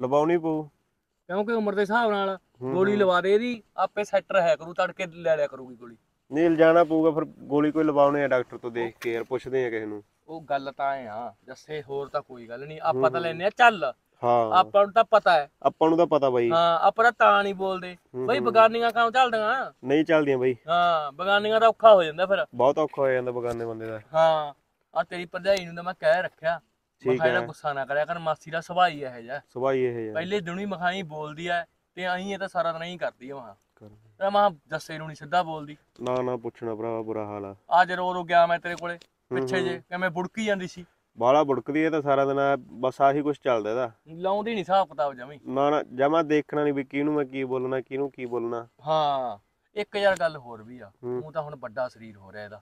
Speaker 4: ਲਵਾਉਣੀ ਪਊ
Speaker 5: ਕਿਉਂਕਿ ਉਮਰ ਦੇ ਹਿਸਾਬ ਨਾਲ ਗੋਲੀ ਲਵਾ ਦੇ ਇਹਦੀ ਆਪੇ ਸੈਟਰ ਹੈ ਕਰੂ ਤੜਕੇ ਲੈ ਲਿਆ ਕਰੂਗੀ ਗੋਲੀ
Speaker 4: ਨੀਲ ਜਾਣਾ ਪਊਗਾ ਫਿਰ ਗੋਲੀ ਕੋਈ ਲਵਾਉਣੇ ਆ ਡਾਕਟਰ ਤੋਂ ਦੇਖ ਕੇ ਯਾਰ ਪੁੱਛਦੇ ਆ ਕਿਸੇ ਨੂੰ
Speaker 5: ਉਹ ਗੱਲ ਤਾਂ ਐ ਆ ਜੱਸੇ ਹੋਰ ਤਾਂ ਕੋਈ ਗੱਲ ਨਹੀਂ ਆਪਾਂ ਤਾਂ ਲੈਨੇ ਆ ਚੱਲ ਹਾਂ ਆਪਾਂ ਨੂੰ ਤਾਂ ਪਤਾ ਹੈ
Speaker 4: ਆਪਾਂ ਨੂੰ ਤਾਂ ਪਤਾ ਬਾਈ ਹਾਂ
Speaker 5: ਆਪਾਂ ਤਾਂ ਤਾਂ ਨਹੀਂ ਬੋਲਦੇ ਬਈ ਬਗਾਨੀਆਂ ਕੰਮ ਚੱਲਦੀਆਂ
Speaker 4: ਨਹੀਂ ਚੱਲਦੀਆਂ ਬਾਈ
Speaker 5: ਹਾਂ ਬਗਾਨੀਆਂ ਦਾ ਔਖਾ ਹੋ ਜਾਂਦਾ ਫਿਰ
Speaker 4: ਬਹੁਤ ਔਖਾ ਹੋ ਜਾਂਦਾ ਬਗਾਨੇ ਬੰਦੇ ਦਾ
Speaker 5: ਹਾਂ ਆ ਤੇਰੀ ਭਰਜਾਈ ਨੂੰ ਤਾਂ ਮੈਂ ਕਹਿ ਰੱਖਿਆ
Speaker 4: ਠੀਕ ਹੈ ਗੁੱਸਾ
Speaker 5: ਨਾ ਕਰਿਆ ਕਰ ਮਾਸੀ ਦਾ ਸੁਭਾਈ ਹੀ ਇਹੋ ਜਿਹਾ ਸੁਭਾਈ ਇਹ ਇਹੋ ਜਿਹਾ ਪਹਿਲੇ ਦਿਨ ਹੀ ਮਖਾਈ ਬੋਲਦੀ ਐ ਤੇ ਅਹੀਂ ਇਹ ਤਾਂ ਸਾਰਾ ਦਿਨ ਹੀ ਕਰਦੀ ਆ ਵਾਹ ਮੈਂ ਕਿਹਾ ਜੱਸੇ ਨੂੰ ਨਹੀਂ ਸਿੱਧਾ ਬੋਲਦੀ
Speaker 4: ਨਾ ਨਾ ਪੁੱਛਣਾ ਭਰਾਵਾ ਬੁਰਾ ਹਾਲ ਆ
Speaker 5: ਅੱਜ ਰੋ ਰੋ ਗਿਆ ਮੈਂ ਤੇਰੇ ਕੋਲੇ ਪਿੱਛੇ ਜੇ ਕਿਵੇਂ ਬੁੜਕੀ ਜਾਂਦੀ ਸੀ
Speaker 4: ਬਾਲਾ ਬੁੜਕਦੀ ਇਹ ਤਾਂ ਸਾਰਾ ਦਿਨ ਬਸ ਆਹੀ ਕੁਝ ਚੱਲਦਾ ਇਹਦਾ
Speaker 5: ਲਾਉਂਦੀ ਨਹੀਂ ਹਿਸਾਬ ਕਿਤਾਬ ਜਮੀ
Speaker 4: ਨਾ ਨਾ ਜਮਾ ਦੇਖਣਾ ਨਹੀਂ ਵੀ ਕਿਹਨੂੰ ਮੈਂ ਕੀ ਬੋਲਣਾ ਕਿਹਨੂੰ ਕੀ ਬੋਲਣਾ
Speaker 5: ਹਾਂ ਇੱਕ ਯਾਰ ਗੱਲ ਹੋਰ ਵੀ ਆ ਤੂੰ ਤਾਂ ਹੁਣ ਵੱਡਾ ਸਰੀਰ ਹੋ ਰਿਹਾ ਇਹਦਾ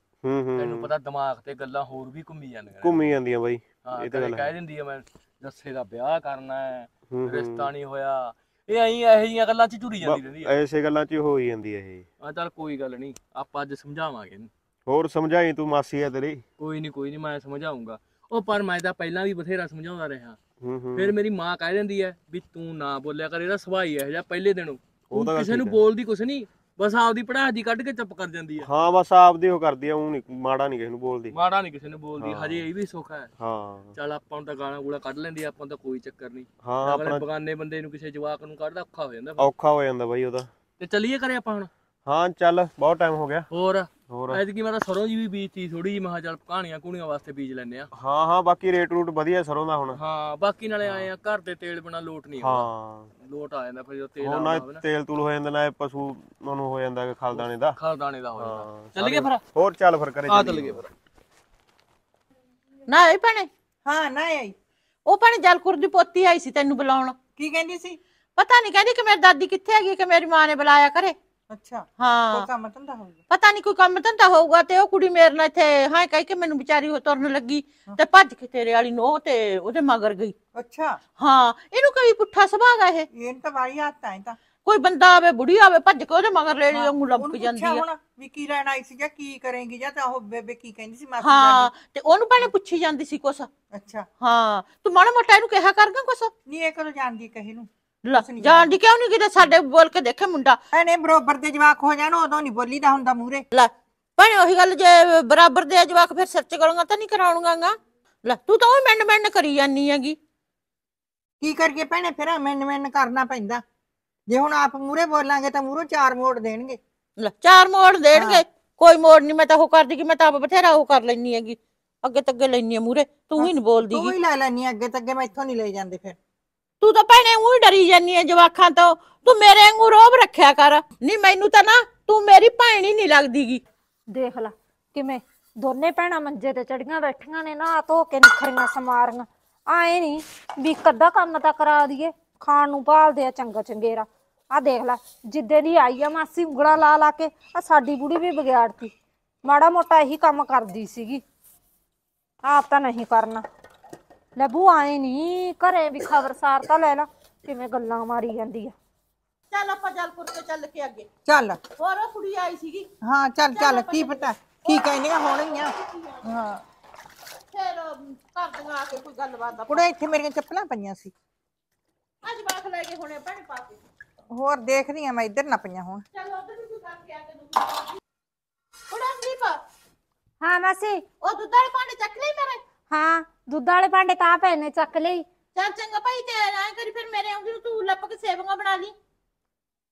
Speaker 5: ਤੈਨੂੰ ਪਤਾ ਦਿਮਾਗ ਤੇ ਗੱਲਾਂ ਹੋਰ ਵੀ ਘੁੰਮੀ ਜਾਂਦੀਆਂ ਘੁੰਮੀ
Speaker 4: ਜਾਂਦੀਆਂ ਬਾਈ ਇਹ ਤਾਂ ਗੱਲ ਕਹਿ
Speaker 5: ਦਿੰਦੀ ਆ ਮੈਂ ਜੱਸੇ ਦਾ ਵਿਆਹ ਕਰਨਾ ਹੈ ਰਿਸ਼ਤਾ ਨਹੀਂ ਹੋਇਆ ਇਹ ਐਂ ਇਹੋ ਜੀਆਂ ਗੱਲਾਂ 'ਚ ਝੁਰੀ ਜਾਂਦੀ ਰਹਿੰਦੀ ਐ
Speaker 4: ਐਸੇ ਗੱਲਾਂ 'ਚ ਹੋ ਹੀ ਜਾਂਦੀ ਐ ਇਹ
Speaker 5: ਆ ਚੱਲ ਕੋਈ ਗੱਲ ਨਹੀਂ ਆਪਾਂ ਅੱਜ ਸਮਝਾਵਾਂਗੇ
Speaker 4: ਹੋਰ ਸਮਝਾਈ ਤੂੰ ਮਾਸੀ ਐ ਤੇਰੀ
Speaker 5: ਕੋਈ ਨਹੀਂ ਕੋਈ ਨਹੀਂ ਮੈਂ ਸਮਝਾਉਂਗਾ ਉਹ ਪਰ ਮੈਂ ਤਾਂ ਪਹਿਲਾਂ ਵੀ ਬਥੇਰਾ ਸਮਝਾਉਂਦਾ ਰਿਹਾ
Speaker 4: ਹੂੰ ਹੂੰ ਫਿਰ ਮੇਰੀ
Speaker 5: ਮਾਂ ਕਹਿ ਦਿੰਦੀ ਐ ਵੀ ਤੂੰ ਨਾ ਬੋਲਿਆ ਕਰ ਇਹਦਾ ਸੁਭਾਈ ਐ ਜਾਂ ਪਹਿਲੇ ਦਿਨੋਂ ਉਹ ਕਿਸੇ ਨੂੰ ਬੋਲਦੀ ਕੁਛ ਨਹੀਂ ਬਸ ਆਪਦੀ ਪੜਾਹ ਦੀ ਕੱਢ ਕੇ ਚੁੱਪ ਕਰ ਜਾਂਦੀ ਆ
Speaker 4: ਹਾਂ ਬਸ ਆਪਦੀ ਉਹ ਕਰਦੀ ਆ ਉਹ ਨਹੀਂ ਮਾੜਾ ਨਹੀਂ ਕਿਸੇ ਨੂੰ ਬੋਲਦੀ ਮਾੜਾ ਨਹੀਂ ਕਿਸੇ ਨੂੰ ਬੋਲਦੀ ਹਜੇ ਇਹ ਵੀ ਸੁੱਖ ਹੈ ਹਾਂ
Speaker 5: ਚੱਲ ਆਪਾਂ ਨੂੰ ਤਾਂ ਗਾਣਾ ਗੂਲਾ ਕੱਢ ਲੈਂਦੀ ਆਪਾਂ ਤਾਂ ਕੋਈ ਚੱਕਰ ਨਹੀਂ ਹਾਂ ਆਪਣੇ ਬਗਾਨੇ ਬੰਦੇ ਨੂੰ ਕਿਸੇ ਜਵਾਕ ਨੂੰ ਕੱਢਦਾ ਔਖਾ ਹੋ ਜਾਂਦਾ
Speaker 4: ਔਖਾ ਹੋ ਜਾਂਦਾ ਬਾਈ ਉਹਦਾ
Speaker 5: ਤੇ ਚੱਲੀਏ ਕਰੇ ਆਪਾਂ ਹੁਣ
Speaker 4: ਹਾਂ ਚੱਲ ਬਹੁਤ ਟਾਈਮ ਹੋ ਗਿਆ ਹੋਰ ਹੋਰ ਐਤਕੀ ਮੈਂ ਤਾਂ ਸਰੋਂ ਜੀ ਵੀ ਬੀਜਤੀ
Speaker 5: ਥੋੜੀ ਜੀ ਮਹਾ ਚੱਲ ਕਹਾਣੀਆਂ ਕੂਣੀਆਂ ਵਾਸਤੇ ਬੀਜ ਲੈਨੇ ਆ
Speaker 4: ਹਾਂ ਹਾਂ ਬਾਕੀ ਰੇਟ ਰੂਟ ਵਧੀਆ ਸਰੋਂ ਦਾ ਹੁਣ
Speaker 5: ਹਾਂ ਬਾਕੀ ਨਾਲੇ ਆਏ ਆ ਘਰ ਦੇ ਤੇਲ ਬਿਨਾ ਲੋਟ ਨਹੀਂ ਹਾਂ ਲੋਟ ਆ ਜਾਂਦਾ ਫਿਰ ਜੋ ਤੇਲ ਆਉਂਦਾ ਨਾ
Speaker 4: ਤੇਲ ਤੂਲ ਹੋ ਜਾਂਦਾ ਨਾ ਪਸ਼ੂ ਨੂੰ ਹੋ ਜਾਂਦਾ ਕਿ ਖਲਦਾਣੇ ਦਾ ਖਲਦਾਣੇ ਦਾ ਹੋ ਜਾਂਦਾ ਚੱਲ ਗਏ ਫਿਰ ਹੋਰ ਚੱਲ ਫਿਰ ਕਰੇ ਚੱਲ ਗਏ ਫਿਰ
Speaker 1: ਨਾ ਆਈ ਪਣੇ ਹਾਂ ਨਾ ਆਈ ਉਹ ਭੈਣੇ ਜਲਕੁਰ ਦੀ ਪੋਤੀ ਆਈ ਸੀ ਤੈਨੂੰ ਬੁਲਾਉਣ ਕੀ ਕਹਿੰਦੀ ਸੀ ਪਤਾ ਨਹੀਂ ਕਹਿੰਦੀ ਕਿ ਮੇਰੀ ਦਾਦੀ ਕਿੱਥੇ ਹੈਗੀ ਕਿ ਮੇਰੀ ਮਾਂ ਨੇ ਬੁਲਾਇਆ ਕਰੇ ਅੱਛਾ ਹਾਂ ਕੰਮ ਪਤਾ ਨਹੀਂ ਕੋਈ ਕੰਮ ਧੰਦਾ ਹੋਊਗਾ ਤੇ ਉਹ ਕੁੜੀ ਮੇਰੇ ਨਾਲ ਇੱਥੇ ਹਾਂ ਕਹਿ ਕੇ ਮੈਨੂੰ ਵਿਚਾਰੀ ਹੋ ਤੁਰਨ ਲੱਗੀ ਤੇ ਭੱਜ ਕੇ ਤੇਰੇ ਵਾਲੀ ਨੋ ਤੇ ਉਹਦੇ ਮਗਰ ਗਈ ਅੱਛਾ ਹਾਂ ਇਹਨੂੰ ਕਵੀ ਪੁੱਠਾ ਸੁਭਾਗ ਗਾ ਇਹ ਇਹਨ ਤਾਂ ਤਾਂ ਕੋਈ ਬੰਦਾ ਆਵੇ ਬੁੜੀ ਆਵੇ ਭੱਜ ਕੇ ਉਹਦੇ ਮਗਰ ਲੈ ਲਈ ਉਹਨੂੰ ਲੱਭ ਜਾਂਦੀ ਆ ਵੀ ਕੀ ਲੈਣ ਆਈ ਸੀ ਜਾਂ ਕੀ ਕਰੇਂਗੀ ਜਾਂ ਤਾਂ ਉਹ ਬੇਬੇ ਕੀ ਕਹਿੰਦੀ ਸੀ ਮਾਸੀ ਹਾਂ ਤੇ ਉਹਨੂੰ ਪਹਿਲੇ ਪੁੱਛੀ ਜਾਂਦੀ ਸੀ ਕੁਛ ਅੱਛਾ ਹਾਂ ਤੂੰ ਮਾੜਾ ਮੋਟਾ ਇਹਨੂੰ ਕਿਹਾ ਕਰਗਾ ਕੁਛ ਨਹੀਂ ਇਹ ਕਰੋ ਜਾਂਦੀ ਕਹੇ ਨੂੰ ਲੈ, ਜਾਣ ਦੀ ਕਿਉਂ ਨਹੀਂ ਕਿਤੇ ਸਾਡੇ ਬੋਲ ਕੇ ਦੇਖੇ ਮੁੰਡਾ ਐਨੇ ਬਰੋਬਰ ਦੇ ਜਵਾਕ ਹੋ ਜਾਣ ਉਦੋਂ ਨਹੀਂ ਬੋਲੀਦਾ ਹੁੰਦਾ ਮੂਰੇ ਲੈ ਪਰ ਉਹੀ ਗੱਲ ਜੇ ਬਰਾਬਰ ਦੇ ਜਵਾਕ ਫਿਰ ਸਰਚ ਕਰੂੰਗਾ ਤਾਂ ਨਹੀਂ ਕਰਾਉਂਗਾਗਾ ਲੈ ਤੂੰ ਤਾਂ ਉਹ ਮਿੰਡ ਮਿੰਡ ਕਰੀ ਜਾਨੀ ਹੈਗੀ ਕੀ ਕਰਕੇ ਭੈਣੇ ਫਿਰ ਮਿੰਨ ਮਿੰਨ ਕਰਨਾ ਪੈਂਦਾ ਜੇ ਹੁਣ ਆਪ ਮੂਰੇ ਬੋਲਾਂਗੇ ਤਾਂ ਮੂਰੋਂ ਚਾਰ ਮੋੜ ਦੇਣਗੇ ਲੈ ਚਾਰ ਮੋੜ ਦੇਣਗੇ ਕੋਈ ਮੋੜ ਨਹੀਂ ਮੈਂ ਤਾਂ ਉਹ ਕਰਦੀ ਕਿ ਮੈਂ ਤਾਂ ਆਪ ਬਥੇਰਾ ਉਹ ਕਰ ਲੈਣੀ ਹੈਗੀ ਅੱਗੇ ਤੱਕ ਲੈਣੀ ਹੈ ਮੂਰੇ ਤੂੰ ਹੀ ਨਹੀਂ ਬੋਲਦੀ ਕੋਈ ਲੈ ਲੈਣੀ ਅੱਗੇ ਤੱਕ ਮੈਂ ਇੱਥੋਂ ਨਹੀਂ ਲੈ ਜਾਂਦੇ ਫਿਰ ਤੂੰ ਤਾਂ ਭੈਣੇ ਉਹ ਡਰੀ ਜਾਨੀ ਐ ਜਵਾਖਾਂ ਤੋਂ ਤੂੰ ਮੇਰੇ ਵਾਂਗੂ ਰੋਬ ਰੱਖਿਆ ਕਰ
Speaker 2: ਨਹੀਂ ਮੈਨੂੰ ਤਾਂ ਨਾ ਤੂੰ ਮੇਰੀ ਭੈਣ ਹੀ ਨਹੀਂ ਲੱਗਦੀਗੀ ਦੇਖ ਲੈ ਕਿਵੇਂ ਦੋਨੇ ਭੈਣਾਂ ਮੰਜੇ ਤੇ ਚੜੀਆਂ ਬੈਠੀਆਂ ਨੇ ਨਾ ਧੋ ਕੇ ਨਖਰੀਆਂ ਸਮਾਰੀਆਂ ਆਏ ਨਹੀਂ ਵੀ ਕੱਦਾ ਕੰਮ ਤਾਂ ਕਰਾ ਦਈਏ ਖਾਣ ਨੂੰ ਭਾਲਦੇ ਆ ਚੰਗਾ ਚੰਗੇਰਾ ਆ ਦੇਖ ਲੈ ਜਿੱਦੇ ਦੀ ਆਈ ਆ ਮਾਸੀ ਉਂਗਲਾ ਲਾ ਲਾ ਕੇ ਆ ਸਾਡੀ ਬੁੜੀ ਵੀ ਵਿਗਾੜਤੀ ਮਾੜਾ ਮੋਟਾ ਇਹੀ ਕੰਮ ਕਰਦੀ ਸੀਗੀ ਆਪ ਤਾਂ ਨਹੀਂ ਕਰਨਾ ਲੈ ਬੂ ਆਏ ਨਹੀਂ ਘਰੇ ਵੀ ਖਬਰਸਾਰ ਤਾਂ ਲੈ ਲਾ ਕਿਵੇਂ ਗੱਲਾਂ ਮਾਰੀ ਜਾਂਦੀ ਆ
Speaker 1: ਚੱਲ ਆਪਾਂ ਜਲਪੁਰ ਤੋਂ ਚੱਲ ਕੇ ਅੱਗੇ ਚੱਲ ਹੋਰ ਕੁੜੀ ਆਈ ਸੀਗੀ
Speaker 2: ਹਾਂ ਚੱਲ ਚੱਲ ਕੀ ਪਤਾ ਕੀ ਕਹਿੰਦੀਆਂ ਆ
Speaker 1: ਹਾਂ ਫਿਰ ਘਰ ਤੋਂ ਆ ਕੇ ਕੋਈ ਗੱਲਬਾਤ ਦਾ ਕੁੜੇ ਇੱਥੇ ਮੇਰੀਆਂ ਚੱਪਲਾਂ ਪਈਆਂ ਸੀ ਅੱਜ ਬਾਖ ਲੈ ਕੇ ਹੁਣੇ ਪੈਣ ਪਾ ਕੇ ਹੋਰ ਰਹੀ ਆ ਮੈਂ ਇੱਧਰ ਨਾ ਪਈਆਂ ਹੋਣ ਚੱਲ ਉਧਰ ਵੀ ਕੋਈ ਕਰਕੇ ਆ ਕੇ ਦੁੱਧ ਕੁੜਾ
Speaker 2: ਹਾਂ ਮਾਸੀ ਉਹ
Speaker 1: ਦੁੱਧ ਵਾਲੇ ਪਾਣੀ ਚੱਕ ਲਈ ਮੇਰੇ
Speaker 2: ਹਾਂ ਦੁੱਧ ਵਾਲੇ ਭਾਂਡੇ ਤਾਂ ਆਪ ਇਹਨੇ ਚੱਕ ਲਈ ਚੱਲ
Speaker 1: ਚੰਗਾ ਭਾਈ ਤੇ ਐਂ ਕਰੀ ਫਿਰ ਮੇਰੇ ਆਉਂਗੀ ਤੂੰ ਲੱਪਕ ਸੇਵੀਆਂ ਬਣਾ ਲਈ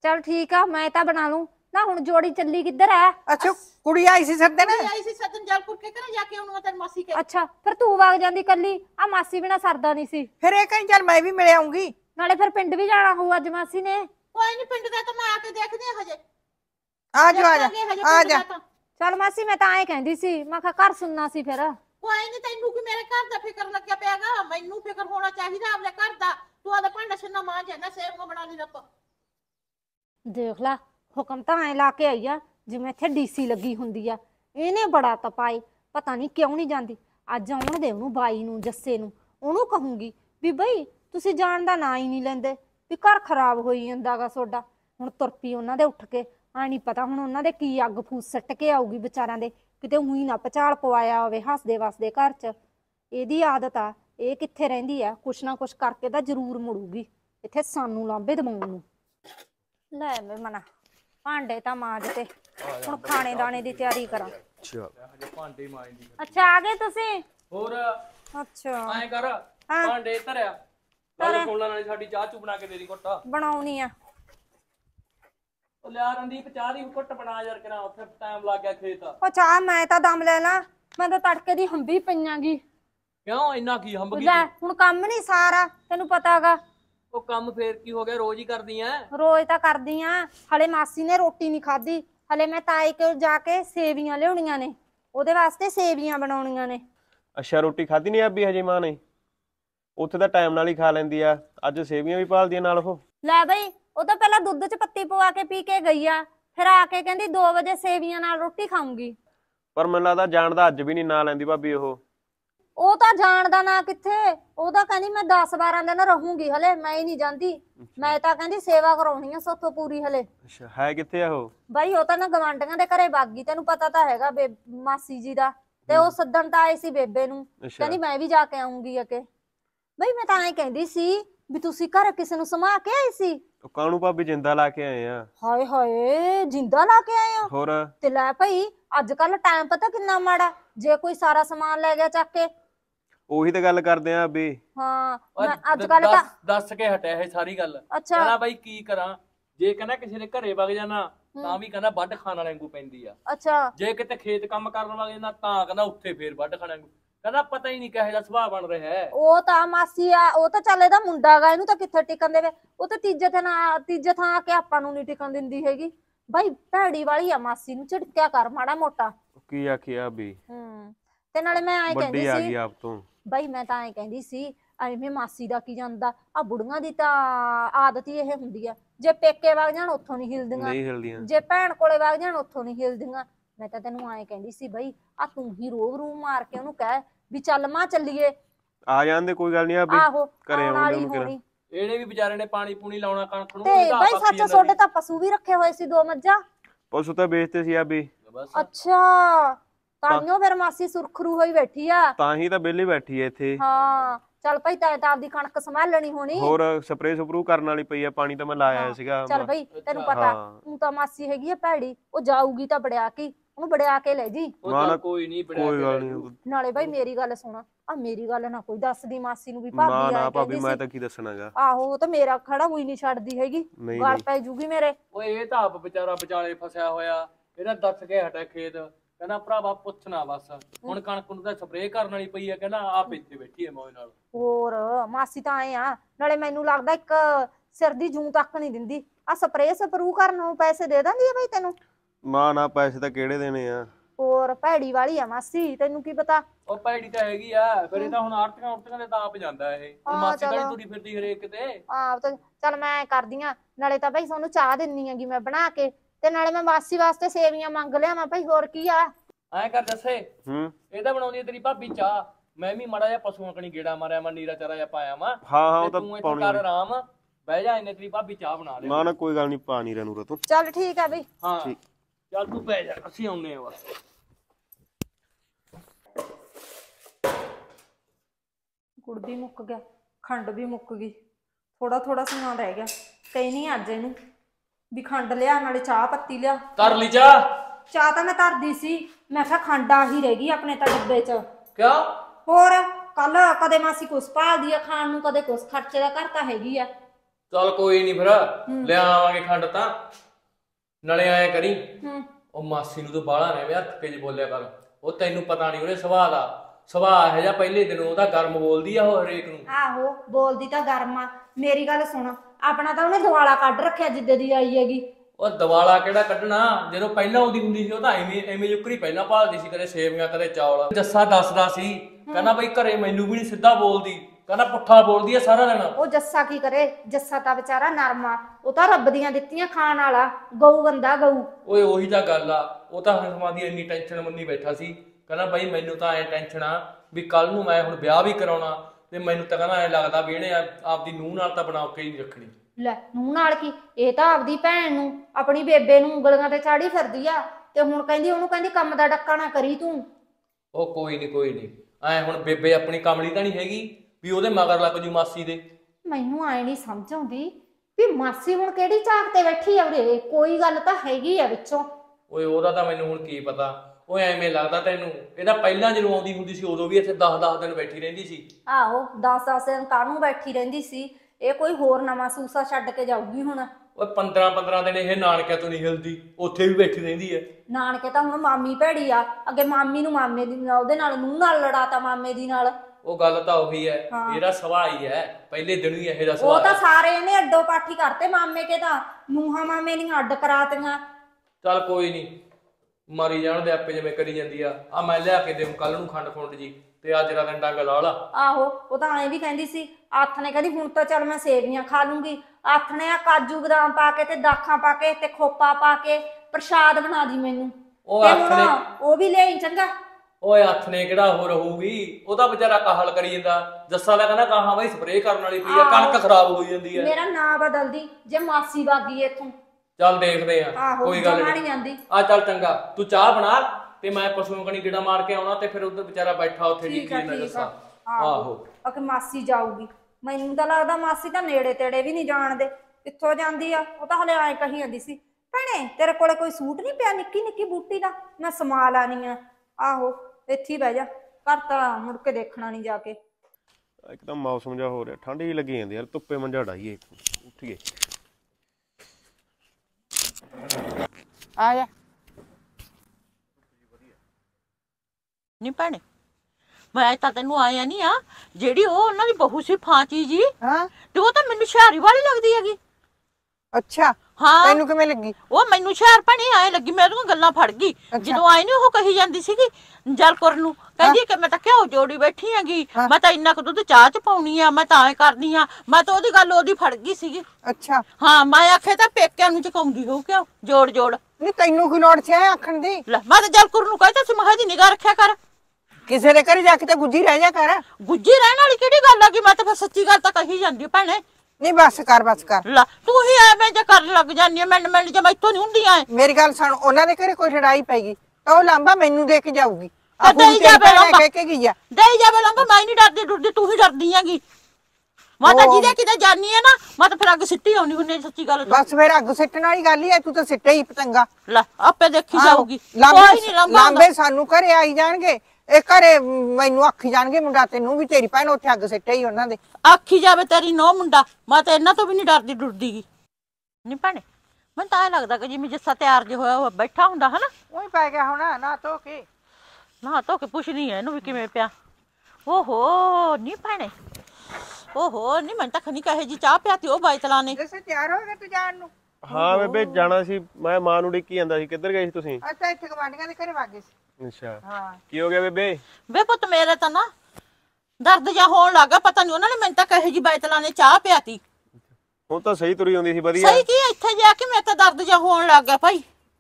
Speaker 2: ਚਲ ਠੀਕ ਆ ਮੈਂ ਤਾਂ ਬਣਾ ਲੂੰ ਨਾ ਹੁਣ ਜੋੜੀ ਚੱਲੀ ਕਿੱਧਰ ਐ ਅੱਛਾ ਕੁੜੀ ਆਈ ਸੀ ਸੱਦਣ ਆਈ
Speaker 1: ਸੀ ਸੱਜਣ ਜਲ ਕੁੱਟ
Speaker 2: ਕੇ ਕਰਾਂ ਜਾ ਕੇ ਉਹਨੂੰ ਤੇਰੀ ਮਾਸੀ ਕੇ ਅੱਛਾ ਫਿਰ ਤੂੰ ਵਗ ਜਾਂਦੀ ਕੱਲੀ ਆ ਮਾਸੀ ਬਿਨਾ ਸਰਦਾ ਨਹੀਂ ਸੀ ਫਿਰ ਇਹ ਕਹੀਂ ਚੱਲ ਮੈਂ ਵੀ ਮਿਲ ਆਉਂਗੀ ਨਾਲੇ ਫਿਰ ਪਿੰਡ ਵੀ ਜਾਣਾ ਹੋਊ ਅੱਜ ਮਾਸੀ ਨੇ ਕੋਈ ਨਹੀਂ ਪਿੰਡ ਦਾ ਤਾਂ ਮੈਂ ਆ ਕੇ ਦੇਖਦੇ ਆ ਹਜੇ ਆ ਜਾ ਆ ਜਾ ਆ ਜਾ ਚੱਲ ਮਾਸੀ ਮੈਂ ਤਾਂ ਐ ਕਹਿੰਦੀ ਸੀ ਮੈਂ ਕਿਹਾ ਘਰ ਸੁਣਨਾ ਸੀ ਫਿਰ
Speaker 1: ਕੋਈ ਨਹੀਂ ਤੈਨੂੰ ਕਿ ਮੇਰੇ ਘਰ ਦਾ ਫਿਕਰ ਲੱਗਿਆ ਪਿਆਗਾ ਮੈਨੂੰ ਫਿਕਰ ਹੋਣਾ ਚਾਹੀਦਾ ਆਪਣੇ ਘਰ ਦਾ ਤੂੰ ਆਦਾ ਭਾਂਡਾ ਛੰਨਾ ਮਾਂ ਸੇਵ ਸੇਵਗਾ ਬਣਾ ਲਈ ਰੱਖ
Speaker 2: ਦੇਖ ਲਾ ਹੁਕਮ ਤਾਂ ਐ ਲਾ ਕੇ ਆਈ ਆ ਜਿਵੇਂ ਇੱਥੇ ਡੀਸੀ ਲੱਗੀ ਹੁੰਦੀ ਆ ਇਹਨੇ ਬੜਾ ਤਪਾਈ ਪਤਾ ਨਹੀਂ ਕਿਉਂ ਨਹੀਂ ਜਾਂਦੀ ਅੱਜ ਆਉਣ ਦੇ ਉਹਨੂੰ ਬਾਈ ਨੂੰ ਜੱਸੇ ਨੂੰ ਉਹਨੂੰ ਕਹੂੰਗੀ ਵੀ ਬਈ ਤੁਸੀਂ ਜਾਣ ਦਾ ਨਾਂ ਹੀ ਨਹੀਂ ਲੈਂਦੇ ਵੀ ਘਰ ਖਰਾਬ ਹੋਈ ਜਾਂਦਾਗਾ ਤੁਹਾਡਾ ਹੁਣ ਤੁਰਪੀ ਉਹਨਾਂ ਦੇ ਉੱਠ ਕੇ ਆ ਨਹੀਂ ਪਤਾ ਹੁਣ ਉਹਨਾਂ ਦੇ ਕੀ ਅੱਗ ਫੂਸ ਸੱਟ ਕੇ ਆਊਗੀ ਵਿਚਾਰਾਂ ਦੇ ਕਿਤੇ ਉਹੀ ਨਾ ਪਚਾਲ ਪਵਾਇਆ ਹੋਵੇ ਹੱਸਦੇ ਵਸਦੇ ਘਰ 'ਚ ਇਹਦੀ ਆਦਤ ਆ ਇਹ ਕਿੱਥੇ ਰਹਿੰਦੀ ਆ ਕੁਛ ਨਾ ਕੁਛ ਕਰਕੇ ਤਾਂ ਜ਼ਰੂਰ ਮੁੜੂਗੀ ਇੱਥੇ ਸਾਨੂੰ ਲਾਂਬੇ ਦਮਾਉਣ ਨੂੰ ਲੈ ਮੈਂ ਮਨਾ ਭਾਂਡੇ ਤਾਂ ਮਾਜ ਤੇ ਹੁਣ ਖਾਣੇ ਦਾਣੇ ਦੀ ਤਿਆਰੀ ਕਰਾਂ
Speaker 5: ਅੱਛਾ ਹਜੇ ਭਾਂਡੇ ਮਾਂਜਦੀ
Speaker 2: ਅੱਛਾ ਆ ਗਏ ਤੁਸੀਂ ਹੋਰ ਅੱਛਾ ਐਂ ਕਰ
Speaker 5: ਭਾਂਡੇ ਧਰਿਆ ਧਰਿਆ ਕੋਲਾ ਨਾਲ ਸਾਡੀ ਚਾਹ ਚੂ ਬਣਾ ਕੇ ਦੇ ਦੀ ਘੁੱਟ
Speaker 2: ਬਣਾਉਣੀ ਆ
Speaker 5: ਉਹ ਲਿਆ ਰਣਦੀਪ ਚਾਹ ਦੀ ਘੁੱਟ ਬਣਾ ਯਾਰ ਕਿਰਾ ਉੱਥੇ ਟਾਈਮ ਲੱਗ ਗਿਆ ਖੇਤ ਉਹ
Speaker 2: ਚਾਹ ਮੈਂ ਤਾਂ ਦਮ ਲੈ ਲਾਂ ਮੈਂ ਤਾਂ ਤੜਕੇ ਦੀ ਹੰਬੀ ਪਈਆਂਗੀ
Speaker 5: ਕਿਉਂ ਇੰਨਾ ਕੀ ਹੰਬ ਗਈ
Speaker 2: ਹੁਣ ਕੰਮ ਨਹੀਂ ਸਾਰਾ ਤੈਨੂੰ ਪਤਾਗਾ
Speaker 5: ਉਹ ਕੰਮ ਫੇਰ ਕੀ ਹੋ ਗਿਆ ਰੋਜ਼ ਹੀ ਕਰਦੀ ਐ
Speaker 2: ਰੋਜ਼ ਤਾਂ ਕਰਦੀ ਆ ਹਲੇ ਮਾਸੀ ਨੇ ਰੋਟੀ ਨਹੀਂ ਖਾਦੀ ਹਲੇ ਮੈਂ ਤਾਏ ਕੋਲ ਜਾ ਕੇ ਸੇਵੀਆਂ ਲਿਆਉਣੀਆਂ ਨੇ ਉਹਦੇ ਵਾਸਤੇ ਸੇਵੀਆਂ ਬਣਾਉਣੀਆਂ ਨੇ
Speaker 4: ਅੱਛਾ ਰੋਟੀ ਖਾਦੀ ਨਹੀਂ ਆਬੀ ਹਜੇ ਮਾਂ ਨੇ ਉੱਥੇ ਤਾਂ ਟਾਈਮ ਨਾਲ ਹੀ ਖਾ ਲੈਂਦੀ ਆ ਅੱਜ ਸੇਵੀਆਂ ਵੀ ਭਾਲਦੀ ਨਾਲ ਉਹ
Speaker 2: ਲੈ ਬਈ ਉਹ ਤਾਂ ਪਹਿਲਾਂ ਦੁੱਧ 'ਚ ਪੱਤੀ ਪਵਾ ਕੇ ਪੀ ਕੇ ਗਈ ਆ ਫਿਰ ਆ ਕੇ ਕਹਿੰਦੀ 2 ਵਜੇ ਸੇਵੀਆਂ ਨਾਲ ਰੋਟੀ ਖਾਉਂਗੀ
Speaker 4: ਪਰ ਮੈਨੂੰ ਲੱਗਦਾ ਜਾਣਦਾ ਅੱਜ ਵੀ ਨਹੀਂ ਨਾਂ ਲੈਂਦੀ ਭਾਬੀ ਉਹ
Speaker 2: ਉਹ ਤਾਂ ਜਾਣਦਾ ਨਾ ਕਿੱਥੇ ਉਹ ਤਾਂ ਕਹਿੰਦੀ ਮੈਂ 10 12 ਦਿਨ ਰਹੂੰਗੀ ਹਲੇ ਮੈਂ ਹੀ ਨਹੀਂ ਜਾਂਦੀ ਮੈਂ ਤਾਂ ਕਹਿੰਦੀ ਸੇਵਾ ਕਰਾਉਣੀ ਆ ਸੋਥੋਂ ਪੂਰੀ ਹਲੇ ਅੱਛਾ
Speaker 4: ਹੈ ਕਿੱਥੇ ਆ ਉਹ
Speaker 2: ਬਾਈ ਉਹ ਤਾਂ ਨਾ ਗਵਾਂਡੀਆਂ ਦੇ ਘਰੇ ਬਾਗੀ ਤੈਨੂੰ ਪਤਾ ਤਾਂ ਹੈਗਾ ਬੇ- ਮਾਸੀ ਜੀ ਦਾ ਤੇ ਉਹ ਸੱਦਣ ਤਾਂ ਆਏ ਸੀ ਬੇਬੇ ਨੂੰ ਕਹਿੰਦੀ ਮੈਂ ਵੀ ਜਾ ਕੇ ਆਉਂਗੀ ਅਕੇ ਬਈ ਮੈਂ ਤਾਂ ਐ ਕਹਿੰਦੀ ਸੀ ਵੀ ਤੁਸੀਂ ਘਰ ਕਿਸੇ ਨੂੰ ਸਮਾ ਕੇ ਆਈ ਸੀ
Speaker 4: ਉਹ ਕਾਣੂ ਭਾਬੀ ਜਿੰਦਾ ਲਾ ਕੇ ਆਏ ਆ
Speaker 2: ਹਾਏ ਹਾਏ ਜਿੰਦਾ ਲਾ ਕੇ ਆਏ ਆ ਹੋਰ ਤੇ ਲੈ ਭਾਈ ਅੱਜ ਕੱਲ ਟਾਈਮ ਪਤਾ ਕਿੰਨਾ ਮਾੜਾ ਜੇ ਕੋਈ ਸਾਰਾ ਸਮਾਨ ਲੈ ਗਿਆ ਚੱਕ ਕੇ
Speaker 4: ਉਹੀ ਤਾਂ ਗੱਲ ਕਰਦੇ ਆ ਬੇ
Speaker 2: ਹਾਂ ਮੈਂ ਅੱਜ ਕੱਲ
Speaker 5: ਦੱਸ ਕੇ ਹਟਿਆ ਇਹ ਸਾਰੀ ਗੱਲ ਅੱਛਾ ਕਹਿੰਦਾ ਬਾਈ ਕੀ ਕਰਾਂ ਜੇ ਕਹਿੰਦਾ ਕਿਸੇ ਦੇ ਘਰੇ ਵਗ ਜਾਣਾ ਤਾਂ ਵੀ ਕਹਿੰਦਾ ਵੱਢ ਖਾਣ ਵਾਲੇ ਨੂੰ ਪੈਂਦੀ ਆ ਅੱਛਾ ਜੇ ਕਿਤੇ ਖੇਤ ਕੰਮ ਕਰਨ ਵਗ ਜਾਣਾ ਤਾਂ ਕਹਿੰਦਾ ਉੱਥੇ ਫੇਰ ਵੱਢ ਖਾਣਾਂ ਵਾਂਗੂ ਕਦਾ ਪਤਾ ਹੀ ਨਹੀਂ ਕਿਹੋ ਦਾ ਸੁਭਾਅ ਬਣ ਰਿਹਾ ਹੈ
Speaker 2: ਉਹ ਤਾਂ ਮਾਸੀ ਆ ਉਹ ਤਾਂ ਚੱਲ ਇਹਦਾ ਮੁੰਡਾ ਗਾ ਇਹਨੂੰ ਤਾਂ ਕਿੱਥੇ ਟਿਕਣ ਦੇਵੇ ਉਹ ਤਾਂ ਤੀਜੇ ਥਾਂ ਨਾ- ਤੀਜੇ ਥਾਂ ਆ ਕੇ ਆਪਾਂ ਨੂੰ ਨਹੀਂ ਟਿਕਣ ਦਿੰਦੀ ਹੈਗੀ ਬਾਈ ਭੈੜੀ ਵਾਲੀ ਆ ਮਾਸੀ ਨੂੰ ਝਿੜਕਿਆ ਕਰ ਮਾੜਾ ਮੋਟਾ
Speaker 4: ਕੀ ਆਖਿਆ ਵੀ
Speaker 2: ਹੂੰ ਤੇ ਨਾਲੇ ਮੈਂ ਸੀ ਵੱਡੀ ਆ ਗਈ ਆਪ ਤੋਂ ਬਾਈ ਮੈਂ ਤਾਂ ਆਏ ਕਹਿੰਦੀ ਸੀ ਐਵੇਂ ਮਾਸੀ ਦਾ ਕੀ ਜਾਂਦਾ ਆ ਬੁੜੀਆਂ ਦੀ ਤਾਂ ਆਦਤ ਹੀ ਇਹ ਹੁੰਦੀ ਆ ਜੇ ਪੇਕੇ ਵਗ ਜਾਣ ਉੱਥੋਂ ਨਹੀਂ ਹਿਲਦੀਆਂ ਨਹੀਂ ਹਿਲਦੀਆਂ ਜੇ ਭੈਣ ਕੋਲੇ ਵਗ ਜਾਣ ਉੱਥੋਂ ਨਹੀਂ ਹਿਲਦੀਆਂ ਮੈਂ ਤਾਂ ਤੈਨੂੰ ਆਏ ਕਹਿੰਦੀ ਸੀ ਬਾਈ ਆ ਤੂੰ ਹੀ ਰੋਗ ਰੂ ਮਾਰ ਕੇ ਉਹਨੂੰ ਕਹਿ ਵੀ ਚੱਲ ਮਾਂ ਚੱਲੀਏ
Speaker 4: ਆ ਜਾਂਦੇ ਕੋਈ ਗੱਲ ਨਹੀਂ ਆ ਵੀ ਆਹੋ ਘਰੇ ਆਉਣ ਵਾਲੀ ਹੋਣੀ
Speaker 5: ਇਹਨੇ ਵੀ ਵਿਚਾਰੇ ਨੇ ਪਾਣੀ ਪੂਣੀ ਲਾਉਣਾ ਕਣਕ ਨੂੰ ਤੇ ਬਾਈ ਸੱਚ ਸੋਡੇ
Speaker 2: ਤਾਂ ਪਸ਼ੂ ਵੀ ਰੱਖੇ ਹੋਏ ਸੀ ਦੋ ਮੱਝਾਂ
Speaker 4: ਪਸ਼ੂ ਤਾਂ ਵੇਚਦੇ ਸੀ ਆ ਵੀ ਅੱਛਾ ਤਾਂਿਓ
Speaker 5: ਫਿਰ ਮਾਸੀ
Speaker 2: ਸੁਰਖਰੂ ਹੋਈ ਬੈਠੀ ਆ
Speaker 4: ਤਾਂ ਹੀ ਤਾਂ ਬੇਲੀ ਬੈਠੀ ਐ ਇੱਥੇ
Speaker 2: ਹਾਂ ਚੱਲ ਭਾਈ ਤਾਂ ਤਾਂ ਆਪਦੀ ਕਣਕ ਸੰਭਾਲਣੀ ਹੋਣੀ ਹੋਰ
Speaker 4: ਸਪਰੇ ਸਪਰੂ ਕਰਨ ਵਾਲੀ ਪਈ ਆ ਪਾਣੀ ਤਾਂ ਮੈਂ ਲਾਇਆ ਸੀਗਾ ਚੱਲ ਭਾਈ
Speaker 2: ਤੈਨੂੰ ਪਤਾ ਤੂੰ ਤਾਂ ਮਾਸੀ ਹੈਗੀ ਐ ਭੈੜੀ ਉਹ ਜਾਊਗੀ ਤਾਂ ਬੜਿਆ ਕੀ ਉਹਨੂੰ ਬੜਿਆ ਕੇ ਲੈ ਜੀ ਨਾ, ਨਾ,
Speaker 4: ਕੋਈ ਨਹੀਂ ਬੜਿਆ ਕੋਈ ਗੱਲ ਨਹੀਂ
Speaker 2: ਨਾਲੇ ਬਾਈ ਮੇਰੀ ਗੱਲ ਸੁਣਾ ਆ ਮੇਰੀ ਗੱਲ ਨਾ ਕੋਈ ਦੱਸਦੀ ਮਾਸੀ ਨੂੰ ਵੀ ਭਾਬੀ ਆ ਨਾ ਨਾ ਭਾਬੀ ਮੈਂ ਤਾਂ
Speaker 4: ਕੀ ਦੱਸਣਾਗਾ
Speaker 2: ਆਹੋ ਉਹ ਤਾਂ ਮੇਰਾ ਖੜਾ ਕੋਈ ਨਹੀਂ ਛੱਡਦੀ ਹੈਗੀ ਨਹੀਂ ਗੱਲ ਪੈ ਜੂਗੀ ਮੇਰੇ ਓਏ ਇਹ ਤਾਂ ਆਪ
Speaker 5: ਵਿਚਾਰਾ ਵਿਚਾਲੇ ਫਸਿਆ ਹੋਇਆ ਇਹਦਾ ਦੱਸ ਕੇ ਹਟਾ ਖੇਤ ਕਹਿੰਦਾ ਭਰਾਵਾ ਪੁੱਛਣਾ ਬਸ ਹੁਣ ਕਣਕ ਨੂੰ ਤਾਂ ਸਪਰੇਅ ਕਰਨ ਵਾਲੀ ਪਈ ਆ ਕਹਿੰਦਾ ਆਪ ਇੱਥੇ ਬੈਠੀ ਐ ਮੋਏ ਨਾਲ
Speaker 2: ਹੋਰ ਮਾਸੀ ਤਾਂ ਆਏ ਆ ਨਾਲੇ ਮੈਨੂੰ ਲੱਗਦਾ ਇੱਕ ਸਿਰ ਦੀ ਜੂੰ ਤੱਕ ਨਹੀਂ ਦਿੰਦੀ ਆ ਸਪਰੇਅ ਸਪਰੂ ਕਰਨ ਨੂੰ ਪੈਸੇ ਦੇ ਦਿੰਦੀ ਆ ਭਾਈ ਤੈਨੂੰ
Speaker 4: ਮਾਂ ਨਾ ਪੈਸੇ ਤਾਂ ਕਿਹੜੇ ਦੇਣੇ ਆ
Speaker 2: ਹੋਰ ਭੈੜੀ ਵਾਲੀ ਆ ਮਾਸੀ ਤੈਨੂੰ ਕੀ ਪਤਾ
Speaker 5: ਉਹ ਭੈੜੀ ਤਾਂ ਹੈਗੀ ਆ ਫਿਰ ਇਹ ਤਾਂ ਹੁਣ ਆਰਟੀਆਂ ਆਰਟੀਆਂ ਦੇ ਤਾਂ ਆਪ ਜਾਂਦਾ ਇਹ ਮਾਸੀ ਕਹਿੰਦੀ ਤੁਰੀ ਫਿਰਦੀ ਹਰੇਕ ਤੇ
Speaker 2: ਆਪ ਤਾਂ ਚਲ ਮੈਂ ਕਰਦੀ ਆ ਨਾਲੇ ਤਾਂ ਭਾਈ ਸਾਨੂੰ ਚਾਹ ਦਿੰਨੀ ਆਂਗੀ ਮੈਂ ਬਣਾ ਕੇ ਤੇ ਨਾਲੇ ਮੈਂ ਮਾਸੀ ਵਾਸਤੇ ਸੇਵੀਆਂ ਮੰਗ ਲਿਆਵਾਂ ਭਾਈ ਹੋਰ ਕੀ ਆ
Speaker 5: ਐਂ ਕਰ ਦੱਸੇ ਹੂੰ ਇਹ ਤਾਂ ਬਣਾਉਂਦੀ ਤੇਰੀ ਭਾਬੀ ਚਾਹ ਮੈਂ ਵੀ ਮੜਾ ਜਾ ਪਸ਼ੂਆਂ ਕਣੀ ਗੇੜਾ ਮਾਰਿਆ ਮੈਂ ਨੀਰਾ ਚਾਰਾ ਜਾ ਪਾਇਆ ਮੈਂ ਹਾਂ ਹਾਂ ਉਹ ਤਾਂ ਪਾਣੀ ਕਰ ਆਰਾਮ ਬਹਿ ਜਾ ਇਹਨੇ ਤੇਰੀ ਭਾਬੀ ਚਾਹ ਬਣਾ ਲੈ ਮਾਂ
Speaker 4: ਨਾ ਕੋਈ ਗੱਲ ਨਹੀਂ ਪਾਣੀ ਰਨੂਰਾ ਤੂੰ ਚੱਲ
Speaker 5: ਠੀਕ ਆ ਬਈ ਹਾਂ ਚੱਲ ਤੂੰ ਪੈ ਜਾ ਅਸੀਂ ਆਉਨੇ ਆ ਬਸ
Speaker 2: ਗੁੜ ਮੁੱਕ ਗਿਆ ਖੰਡ ਵੀ ਮੁੱਕ ਗਈ ਥੋੜਾ ਥੋੜਾ ਸਮਾਨ ਰਹਿ ਗਿਆ ਕਈ ਨਹੀਂ ਅੱਜ ਇਹਨੂੰ ਵੀ ਖੰਡ ਲਿਆ ਨਾਲੇ ਚਾਹ ਪੱਤੀ ਲਿਆ ਕਰ ਲਈ ਜਾ ਚਾਹ ਤਾਂ ਮੈਂ ਧਰਦੀ ਸੀ ਮੈਂ ਕਿਹਾ ਖੰਡ ਹੀ ਰਹਿ ਗਈ ਆਪਣੇ ਤਾਂ ਡੱਬੇ 'ਚ ਕਿਉਂ ਹੋਰ ਕੱਲ ਕਦੇ ਮਾਸੀ ਕੁਸ ਭਾਲਦੀ ਆ ਖਾਣ ਨੂੰ ਕਦੇ ਕੁਸ ਖਰਚੇ ਦਾ ਕਰਤਾ ਹੈਗੀ ਆ
Speaker 5: ਚਲ ਕੋਈ ਨਹੀਂ ਫਿਰ ਲਿਆਵਾਂਗੇ ਖੰਡ ਤਾਂ ਨਲੇ ਆਇਆ ਕਰੀ ਹੂੰ ਉਹ ਮਾਸੀ ਨੂੰ ਤਾਂ ਬਾਹਲਾ ਨੇ ਵਿਆਹ ਹੱਥ ਜੀ ਬੋਲਿਆ ਕਰ ਉਹ ਤੈਨੂੰ ਪਤਾ ਨਹੀਂ ਉਹਦੇ ਸੁਭਾਅ ਦਾ ਸੁਭਾਅ ਇਹ ਜਾਂ ਪਹਿਲੇ ਦਿਨ ਉਹਦਾ ਗਰਮ ਬੋਲਦੀ ਆ ਉਹ ਹਰੇਕ ਨੂੰ
Speaker 2: ਆਹੋ ਬੋਲਦੀ ਤਾਂ ਗਰਮ ਆ ਮੇਰੀ ਗੱਲ ਸੁਣ ਆਪਣਾ ਤਾਂ ਉਹਨੇ ਦਿਵਾਲਾ ਕੱਢ ਰੱਖਿਆ ਜਿੱਦੇ ਦੀ ਆਈ ਹੈਗੀ
Speaker 5: ਉਹ ਦਿਵਾਲਾ ਕਿਹੜਾ ਕੱਢਣਾ ਜਦੋਂ ਪਹਿਲਾਂ ਉਹਦੀ ਹੁੰਦੀ ਸੀ ਉਹ ਤਾਂ ਐਵੇਂ ਐਵੇਂ ਜੁਕਰੀ ਪਹਿਲਾਂ ਭਾਲਦੀ ਸੀ ਕਦੇ ਸੇਵੀਆਂ ਕਦੇ ਚੌਲ ਜੱਸਾ ਦੱਸਦਾ ਸੀ ਕਹਿੰਦਾ ਬਈ ਘਰੇ ਮੈਨੂੰ ਵੀ ਨਹੀਂ ਸਿੱਧਾ ਬੋਲਦੀ ਕਹਿੰਦਾ ਪੁੱਠਾ ਬੋਲਦੀ ਆ ਸਾਰਾ ਦਿਨ ਉਹ
Speaker 2: ਜੱਸਾ ਕੀ ਕਰੇ ਜੱਸਾ ਤਾਂ ਵਿਚਾਰਾ ਨਰਮਾ ਉਹ ਤਾਂ ਰੱਬ ਦੀਆਂ ਦਿੱਤੀਆਂ ਖਾਣ ਵਾਲਾ ਗਊ ਬੰਦਾ ਗਊ
Speaker 5: ਓਏ ਉਹੀ ਤਾਂ ਗੱਲ ਆ ਉਹ ਤਾਂ ਸਮਾਂ ਦੀ ਇੰਨੀ ਟੈਨਸ਼ਨ ਮੰਨੀ ਬੈਠਾ ਸੀ ਕਹਿੰਦਾ ਬਾਈ ਮੈਨੂੰ ਤਾਂ ਐ ਟੈਨਸ਼ਨ ਆ ਵੀ ਕੱਲ ਨੂੰ ਮੈਂ ਹੁਣ ਵਿਆਹ ਵੀ ਕਰਾਉਣਾ ਤੇ ਮੈਨੂੰ ਤਾਂ ਕਹਿੰਦਾ ਐ ਲੱਗਦਾ ਵੀ ਇਹਨੇ ਆਪਦੀ ਨੂੰਹ ਨਾਲ ਤਾਂ ਬਣਾ ਕੇ ਹੀ ਰੱਖਣੀ
Speaker 2: ਲੈ ਨੂੰਹ ਨਾਲ ਕੀ ਇਹ ਤਾਂ ਆਪਦੀ ਭੈਣ ਨੂੰ ਆਪਣੀ ਬੇਬੇ ਨੂੰ ਉਂਗਲੀਆਂ ਤੇ ਚਾੜੀ ਫਿਰਦੀ ਆ ਤੇ ਹੁਣ ਕਹਿੰਦੀ ਉਹਨੂੰ ਕਹਿੰਦੀ ਕੰਮ ਦਾ ਡੱਕਾ ਨਾ ਕਰੀ ਤੂੰ
Speaker 5: ਉਹ ਕੋਈ ਨਹੀਂ ਕੋਈ ਨਹੀਂ ਐ ਹੁਣ ਬੇਬੇ ਆਪਣੀ ਕਮਲੀ ਤਾਂ ਨਹੀਂ ਹੈਗੀ ਵੀ ਉਹਦੇ ਮਗਰ ਲੱਗ ਜੂ ਮਾਸੀ ਦੇ
Speaker 2: ਮੈਨੂੰ ਆਏ ਨਹੀਂ ਸਮਝ ਆਉਂਦੀ ਵੀ ਮਾਸੀ ਹੁਣ ਕਿਹੜੀ ਚਾਕ ਤੇ ਬੈਠੀ ਆ ਉਰੇ ਕੋਈ ਗੱਲ ਤਾਂ ਹੈਗੀ ਆ ਵਿੱਚੋਂ
Speaker 5: ਓਏ ਉਹਦਾ ਤਾਂ ਮੈਨੂੰ ਹੁਣ ਕੀ ਪਤਾ ਉਹ ਐਵੇਂ ਲੱਗਦਾ ਤੈਨੂੰ ਇਹਦਾ ਪਹਿਲਾਂ ਜਦੋਂ ਆਉਂਦੀ ਹੁੰਦੀ ਸੀ ਉਦੋਂ ਵੀ ਇੱਥੇ 10-10 ਦਿਨ ਬੈਠੀ ਰਹਿੰਦੀ ਸੀ
Speaker 2: ਆਹੋ 10-10 ਦਿਨ ਕਾਹਨੂੰ ਬੈਠੀ ਰਹਿੰਦੀ ਸੀ ਇਹ ਕੋਈ ਹੋਰ ਨਵਾਂ ਸੂਸਾ ਛੱਡ ਕੇ ਜਾਊਗੀ ਹੁਣ ਓਏ
Speaker 5: 15-15 ਦਿਨ ਇਹ ਨਾਨਕਿਆਂ ਤੋਂ ਨਹੀਂ ਹਿਲਦੀ ਉੱਥੇ ਵੀ ਬੈਠੀ ਰਹਿੰਦੀ ਐ
Speaker 2: ਨਾਨਕੇ ਤਾਂ ਹੁਣ ਮਾਮੀ ਭੈੜੀ ਆ ਅੱਗੇ ਮਾਮੀ ਨੂੰ ਮਾਮੇ ਦੀ ਉਹਦੇ ਨਾਲ ਮੂੰਹ ਨਾਲ ਲੜਾਤਾ ਮਾਮੇ ਦੀ ਨਾਲ
Speaker 5: ਉਹ ਗੱਲ ਤਾਂ ਉਹੀ ਹੈ ਇਹਦਾ ਸੁਭਾਅ ਹੀ ਹੈ ਪਹਿਲੇ ਦਿਨ ਹੀ ਇਹਦਾ ਜਿਹਾ ਉਹ ਤਾਂ
Speaker 2: ਸਾਰੇ ਇਹਨੇ ਅੱਡੋ ਪਾਠੀ ਕਰਤੇ ਮਾਮੇ ਕੇ ਤਾਂ ਨੂਹਾਂ ਮਾਮੇ ਨਹੀਂ ਅੱਡ ਕਰਾਤੀਆਂ
Speaker 5: ਚੱਲ ਕੋਈ ਨਹੀਂ ਮਰੀ ਜਾਣ ਦੇ ਆਪੇ ਜਿਵੇਂ ਕਰੀ ਜਾਂਦੀ ਆ ਆ ਮੈਂ ਲਿਆ ਕੇ ਦੇਮ ਕੱਲ ਨੂੰ ਖੰਡ ਖੁੰਡ ਜੀ ਤੇ ਅੱਜ ਰਾਤ ਡੰਡਾ ਲਾ ਲਾ
Speaker 2: ਆਹੋ ਉਹ ਤਾਂ ਐਂ ਵੀ ਕਹਿੰਦੀ ਸੀ ਆਥ ਨੇ ਕਹਿੰਦੀ ਹੁਣ ਤਾਂ ਚੱਲ ਮੈਂ ਸੇਵੀਆਂ ਖਾ ਲੂੰਗੀ ਆਥ ਨੇ ਆ ਕਾਜੂ ਬਦਾਮ ਪਾ ਕੇ ਤੇ ਦਾਖਾਂ ਪਾ ਕੇ ਤੇ ਖੋਪਾ ਪਾ ਕੇ ਪ੍ਰਸ਼ਾਦ ਬਣਾ ਦੀ ਮੈਨੂੰ
Speaker 5: ਉਹ ਤੇ ਆਥ ਨੇ-
Speaker 2: ਉਹ ਵੀ ਲੈ ਚੰਗਾ
Speaker 5: ਓਏ ਹੱਥ ਨੇ ਕਿਹੜਾ ਹੋ ਰਹੂਗੀ ਉਹਦਾ ਵਿਚਾਰਾ ਕਾਹਲ ਕਰੀ ਜਾਂਦਾ ਜੱਸਾ ਦਾ ਕਹਿੰਦਾ ਕਾਹਾਂ ਬਈ ਸਪਰੇਅ ਕਰਨ ਵਾਲੀ ਪਈ ਆ ਕਣਕ ਖਰਾਬ ਹੋਈ ਜਾਂਦੀ ਹੈ ਮੇਰਾ
Speaker 2: ਨਾਂ ਬਦਲਦੀ ਜੇ ਮਾਸੀ ਵਾਗੀ ਇੱਥੋਂ
Speaker 5: ਚੱਲ ਦੇਖਦੇ ਆ ਕੋਈ ਗੱਲ ਨਹੀਂ ਜਾਂਦੀ ਆ ਚੱਲ ਚੰਗਾ ਤੂੰ ਚਾਹ ਬਣਾ ਤੇ ਮੈਂ ਪਸ਼ੂਆਂ ਕਣੀ ਗੇੜਾ ਮਾਰ ਕੇ ਆਉਣਾ ਤੇ ਫਿਰ ਉਧਰ ਵਿਚਾਰਾ ਬੈਠਾ ਉੱਥੇ ਠੀਕ ਕੀ ਡਿੱਗੀ ਨਾ ਦੱਸਾਂ
Speaker 2: ਜੱਸਾ ਆਹੋ ਆਹੋ ਅਕੇ ਮਾਸੀ ਜਾਊਗੀ ਮੈਨੂੰ ਤਾਂ ਲੱਗਦਾ ਮਾਸੀ ਤਾਂ ਨੇੜੇ ਤੇੜੇ ਵੀ ਨਹੀਂ ਜਾਣਦੇ ਕਿੱਥੋਂ ਜਾਂਦੀ ਆ ਉਹ ਤਾਂ ਹਲੇ ਐ ਕਹੀ ਜਾਂਦੀ ਸੀ ਭੈਣੇ ਤੇਰੇ ਕੋਲੇ ਕੋਈ ਸੂਟ ਨਹੀਂ ਪਿਆ ਨਿੱਕੀ ਨਿੱਕੀ ਬੂਟੀ ਦਾ ਮੈਂ ਸਮਾਲ ਆਣੀ ਆ ਆਹੋ ਇੱਥੇ ਬਹਿ ਜਾ ਘਰ ਤਾਂ ਮੁੜ ਕੇ ਦੇਖਣਾ ਨਹੀਂ ਜਾ ਕੇ
Speaker 4: ਇੱਕਦਮ ਮੌਸਮ ਜਿਹਾ ਹੋ ਰਿਹਾ ਠੰਡ ਹੀ ਲੱਗੀ ਜਾਂਦੀ ਯਾਰ ਧੁੱਪੇ ਮੰਜਾ ਢਾਈਏ ਉੱਠੀਏ
Speaker 1: ਆ ਜਾ ਨਹੀਂ ਭੈਣੇ ਮੈਂ ਅੱਜ ਤਾਂ ਤੈਨੂੰ ਆਇਆ ਨਹੀਂ ਆ ਜਿਹੜੀ ਉਹ ਉਹਨਾਂ ਦੀ ਬਹੂ ਸੀ ਫਾਂਚੀ ਜੀ ਹਾਂ ਤੇ ਉਹ ਤਾਂ ਮੈਨੂੰ ਸ਼ਹਿਰੀ ਵਾਲੀ ਲੱਗਦੀ ਹੈਗੀ ਅੱਛਾ ਹਾਂ ਤੈਨੂੰ ਕਿਵੇਂ ਲੱਗੀ ਉਹ ਮੈਨੂੰ ਸ਼ਹਿਰ ਪਣੀ ਆਏ ਲੱਗੀ ਮੈਂ ਉਹਦੀਆਂ ਗੱਲਾਂ ਫੜ ਗਈ ਜਦੋਂ ਆਏ ਨੇ ਉਹ ਕਹੀ ਜਾਂਦੀ ਸੀਗੀ ਜਲਕੁਰ ਨੂੰ ਕਹਿੰਦੀ ਕਿ ਮੈਂ ਤਾਂ ਕਿਉਂ ਜੋੜੀ ਬੈਠੀ ਆਂਗੀ ਮੈਂ ਤਾਂ ਇੰਨਾ ਕੁ ਦੁੱਧ ਚਾਹ ਚ ਪਾਉਣੀ ਆ ਮੈਂ ਤਾਂ ਐ ਕਰਦੀ ਆ ਮੈਂ ਤਾਂ ਉਹਦੀ ਗੱਲ ਉਹਦੀ ਫੜ ਗਈ ਸੀਗੀ ਅੱਛਾ ਹਾਂ ਮੈਂ ਆਖੇ ਤਾਂ ਪੇਕਿਆਂ ਨੂੰ ਚਕਾਉਂਦੀ ਹੋ ਕਿਉਂ ਜੋੜ ਜੋੜ ਨਹੀਂ ਤੈਨੂੰ ਕੀ ਲੋੜ ਸੀ ਆਖਣ ਦੀ ਲੈ ਮੈਂ ਤਾਂ ਜਲਕੁਰ ਨੂੰ ਕਹਿੰਦਾ ਸੀ ਮਹਾ ਜੀ ਨਿਗਾਹ ਰੱਖਿਆ ਕਰ ਕਿਸੇ ਦੇ ਘਰ ਜਾ ਕੇ ਤਾਂ ਗੁੱਜੀ ਰਹਿ ਜਾ ਕਰ ਗੁੱਜੀ ਰਹਿਣ ਵਾਲੀ ਕਿਹੜੀ ਗੱਲ ਆ ਕਿ ਮੈਂ ਤਾਂ ਫਿਰ ਸੱਚੀ ਗੱਲ ਤਾਂ ਕਹੀ ਜਾਂਦੀ ਭੈਣੇ ਨਹੀਂ ਬਸ ਕਰ ਬਸ ਕਰ ਲਾ ਤੂੰ ਹੀ ਐਵੇਂ ਜੇ ਕਰਨ ਲੱਗ ਜਾਂਦੀ ਐ ਮੈਨੂੰ ਮੈਨੂੰ ਜੇ ਮੈਂ ਇੱਥੋਂ ਨਹੀਂ ਹੁੰਦੀ ਐ ਮੇਰੀ ਗੱਲ ਸੁਣ ਉਹਨਾਂ ਦੇ ਘਰੇ ਕੋਈ ਲੜਾਈ ਪੈ ਗਈ ਤਾਂ ਉਹ ਲਾਂਬਾ ਮੈਨੂੰ ਦੇ ਕੇ ਜਾਊਗੀ ਦੇਈ ਤੇਰੇ ਜਾਵੇ ਭੈਣ ਲਾਂਬਾ। ਕਹਿ ਕੇ ਗਈ ਆ ਦੇਈ ਜਾਵੇ ਲੰਬਾ ਮੈਂ ਨਹੀਂ ਡਰਦੀ ਡਰਦੀ ਤੂੰ ਹੀ ਡਰਦੀ ਆਂਗੀ ਮਾਤਾ ਜੀ ਦੇ ਕਿਤੇ ਜਾਨੀ ਐ ਨਾ ਮੈਂ ਤਾਂ ਫਿਰ ਅੱਗ ਸਿੱਟੀ ਆਉਣੀ ਹੁੰਨੀ ਸੱਚੀ ਗੱਲ ਬਸ ਫਿਰ ਅੱਗ ਸਿੱਟਣ ਵਾਲੀ ਗੱਲ ਹੀ ਐ ਤੂੰ ਤਾਂ ਸਿੱਟੇ ਹੀ ਪਤੰਗਾ ਲੈ ਆਪੇ ਦੇਖੀ ਜਾਊਗੀ ਕੋਈ ਨਹੀਂ ਲੰਬਾ ਲੰਬੇ ਲਾਂਬੇ ਸਾਨੂੰ ਘਰੇ ਆਈ ਜਾਣਗੇ ਇਹ ਘਰੇ ਮੈਨੂੰ ਆਖੀ ਜਾਣਗੇ ਮੁੰਡਾ ਤੈਨੂੰ ਵੀ ਤੇਰੀ ਭੈਣ ਉੱਥੇ ਅੱਗ ਸਿੱਟੇ ਹੀ ਉਹਨਾਂ ਦੇ ਆਖੀ ਜਾਵੇ ਤੇਰੀ ਨੋ ਮੁੰਡਾ ਮੈਂ ਤਾਂ ਇਹਨਾਂ ਤੋਂ ਵੀ ਨਹੀਂ ਡਰਦੀ ਡੁਰਦੀ ਗੀ ਨਹੀਂ ਭੈਣੇ ਮੈਨੂੰ ਤਾਂ ਇਹ ਲੱਗਦਾ ਕਿ ਜਿਵੇਂ ਜੱਸਾ ਤਿਆਰ ਜਿਹਾ ਹੋਇਆ ਹੋਇਆ ਬੈਠਾ ਹੁੰਦਾ ਹਨਾ ਉਹੀ ਪੈ ਗਿਆ ਹੋਣਾ ਨਾ ਤੋ ਕੇ ਨਾ ਤੋ ਕੇ ਪੁੱਛ ਨਹੀਂ ਇਹਨੂੰ ਵੀ ਕਿਵੇਂ ਪਿਆ ਓਹੋ ਨਹੀਂ ਭੈਣੇ ਓਹੋ ਨਹੀਂ ਮੈਂ ਤਾਂ ਖਨੀ ਕਹੇ ਜੀ ਚਾਹ ਪਿਆਤੀ ਉਹ ਬਾਈ ਨੇ ਜੱਸੇ ਤਿਆਰ ਹੋ ਗਿਆ ਤੂੰ ਜਾਣ ਨੂੰ
Speaker 4: ਹਾਂ ਬੇਬੇ ਜਾਣਾ ਸੀ ਮੈਂ ਮਾਂ ਨੂੰ ਡਿੱਕੀ ਜਾਂਦਾ ਸੀ ਕਿੱਧਰ ਗਏ ਸੀ ਤੁਸੀਂ
Speaker 1: ਅੱਛਾ ਇੱਥੇ ਗਵਾਂਡੀਆਂ ਦੇ ਘਰੇ ਵਾਗੇ ਸੀ ਅੱਛਾ ਹਾਂ
Speaker 4: ਕੀ ਹੋ ਗਿਆ ਬੇਬੇ
Speaker 1: ਵੇ ਪੁੱਤ ਮੇਰੇ ਤਾਂ ਨਾ ਦਰਦ ਜਾਂ ਹੋਣ ਲੱਗਾ ਪਤਾ ਨਹੀਂ ਉਹਨਾਂ ਨੇ ਮੈਨੂੰ ਤਾਂ ਕਹੇ ਜੀ ਬੈਤਲਾ ਨੇ ਚਾਹ ਪਿਆਤੀ
Speaker 4: ਹੁਣ ਤਾਂ ਸਹੀ ਤੁਰੀ ਹੁੰਦੀ ਸੀ ਵਧੀਆ ਸਹੀ ਕੀ
Speaker 1: ਇੱਥੇ ਜਾ ਕੇ ਮੈਂ ਤਾਂ ਦਰਦ ਜਾਂ ਹੋਣ ਲੱਗਾ ਭਾਈ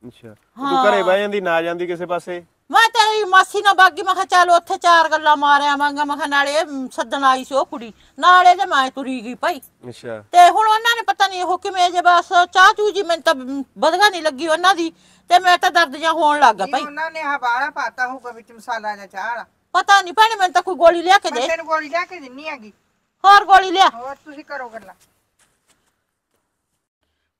Speaker 4: ਅੱਛਾ ਤੂੰ ਘਰੇ ਬਹਿ ਜਾਂਦੀ ਨਾ ਜਾਂਦੀ ਕਿਸੇ ਪਾਸੇ
Speaker 1: ਮੈਂ ਤੇਰੀ ਮਾਸੀ ਨਾਲ ਬਾਗੀ ਮੈਂ ਕਿਹਾ ਚੱਲ ਉੱਥੇ ਚਾਰ ਗੱਲਾਂ ਮਾਰਿਆ ਵਾਂਗਾ ਮੈਂ ਕਿਹਾ ਨਾਲੇ ਸੱਜਣ ਆਈ ਸੀ ਉਹ ਕੁੜੀ ਨਾਲੇ ਤੇ ਮੈਂ ਤੁਰੀ ਗਈ ਭਾਈ ਅੱਛਾ ਤੇ ਹੁਣ ਉਹਨਾਂ ਨੇ ਪਤਾ ਨਹੀਂ ਉਹ ਕਿਵੇਂ ਜੇ ਬਸ ਚਾਹ ਚੂ ਜੀ ਮੈਨੂੰ ਤਾਂ ਬਦਗਾ ਨਹੀਂ ਲੱਗੀ ਉਹਨਾਂ ਦੀ ਤੇ ਮੈਂ ਤਾਂ ਦਰਦ ਜਾਂ ਹੋਣ ਲੱਗ ਗਿਆ ਭਾਈ ਉਹਨਾਂ ਨੇ ਹਵਾਲਾ ਪਾਤਾ ਹੋਊਗਾ ਵਿੱਚ ਮਸਾਲਾ ਜਾਂ ਚਾਹ ਪਤਾ ਨਹੀਂ ਭਾਈ ਮੈਨੂੰ ਤਾਂ ਕੋਈ ਗੋਲੀ ਲਿਆ ਕੇ ਦੇ ਮੈਂ ਤੈਨੂੰ ਗੋਲੀ ਲਿਆ ਕੇ ਦਿੰਨੀ ਆਗੀ ਹੋਰ ਗੋਲੀ ਲਿਆ ਹੋਰ ਤੁਸੀਂ ਕਰੋ ਗੱਲਾਂ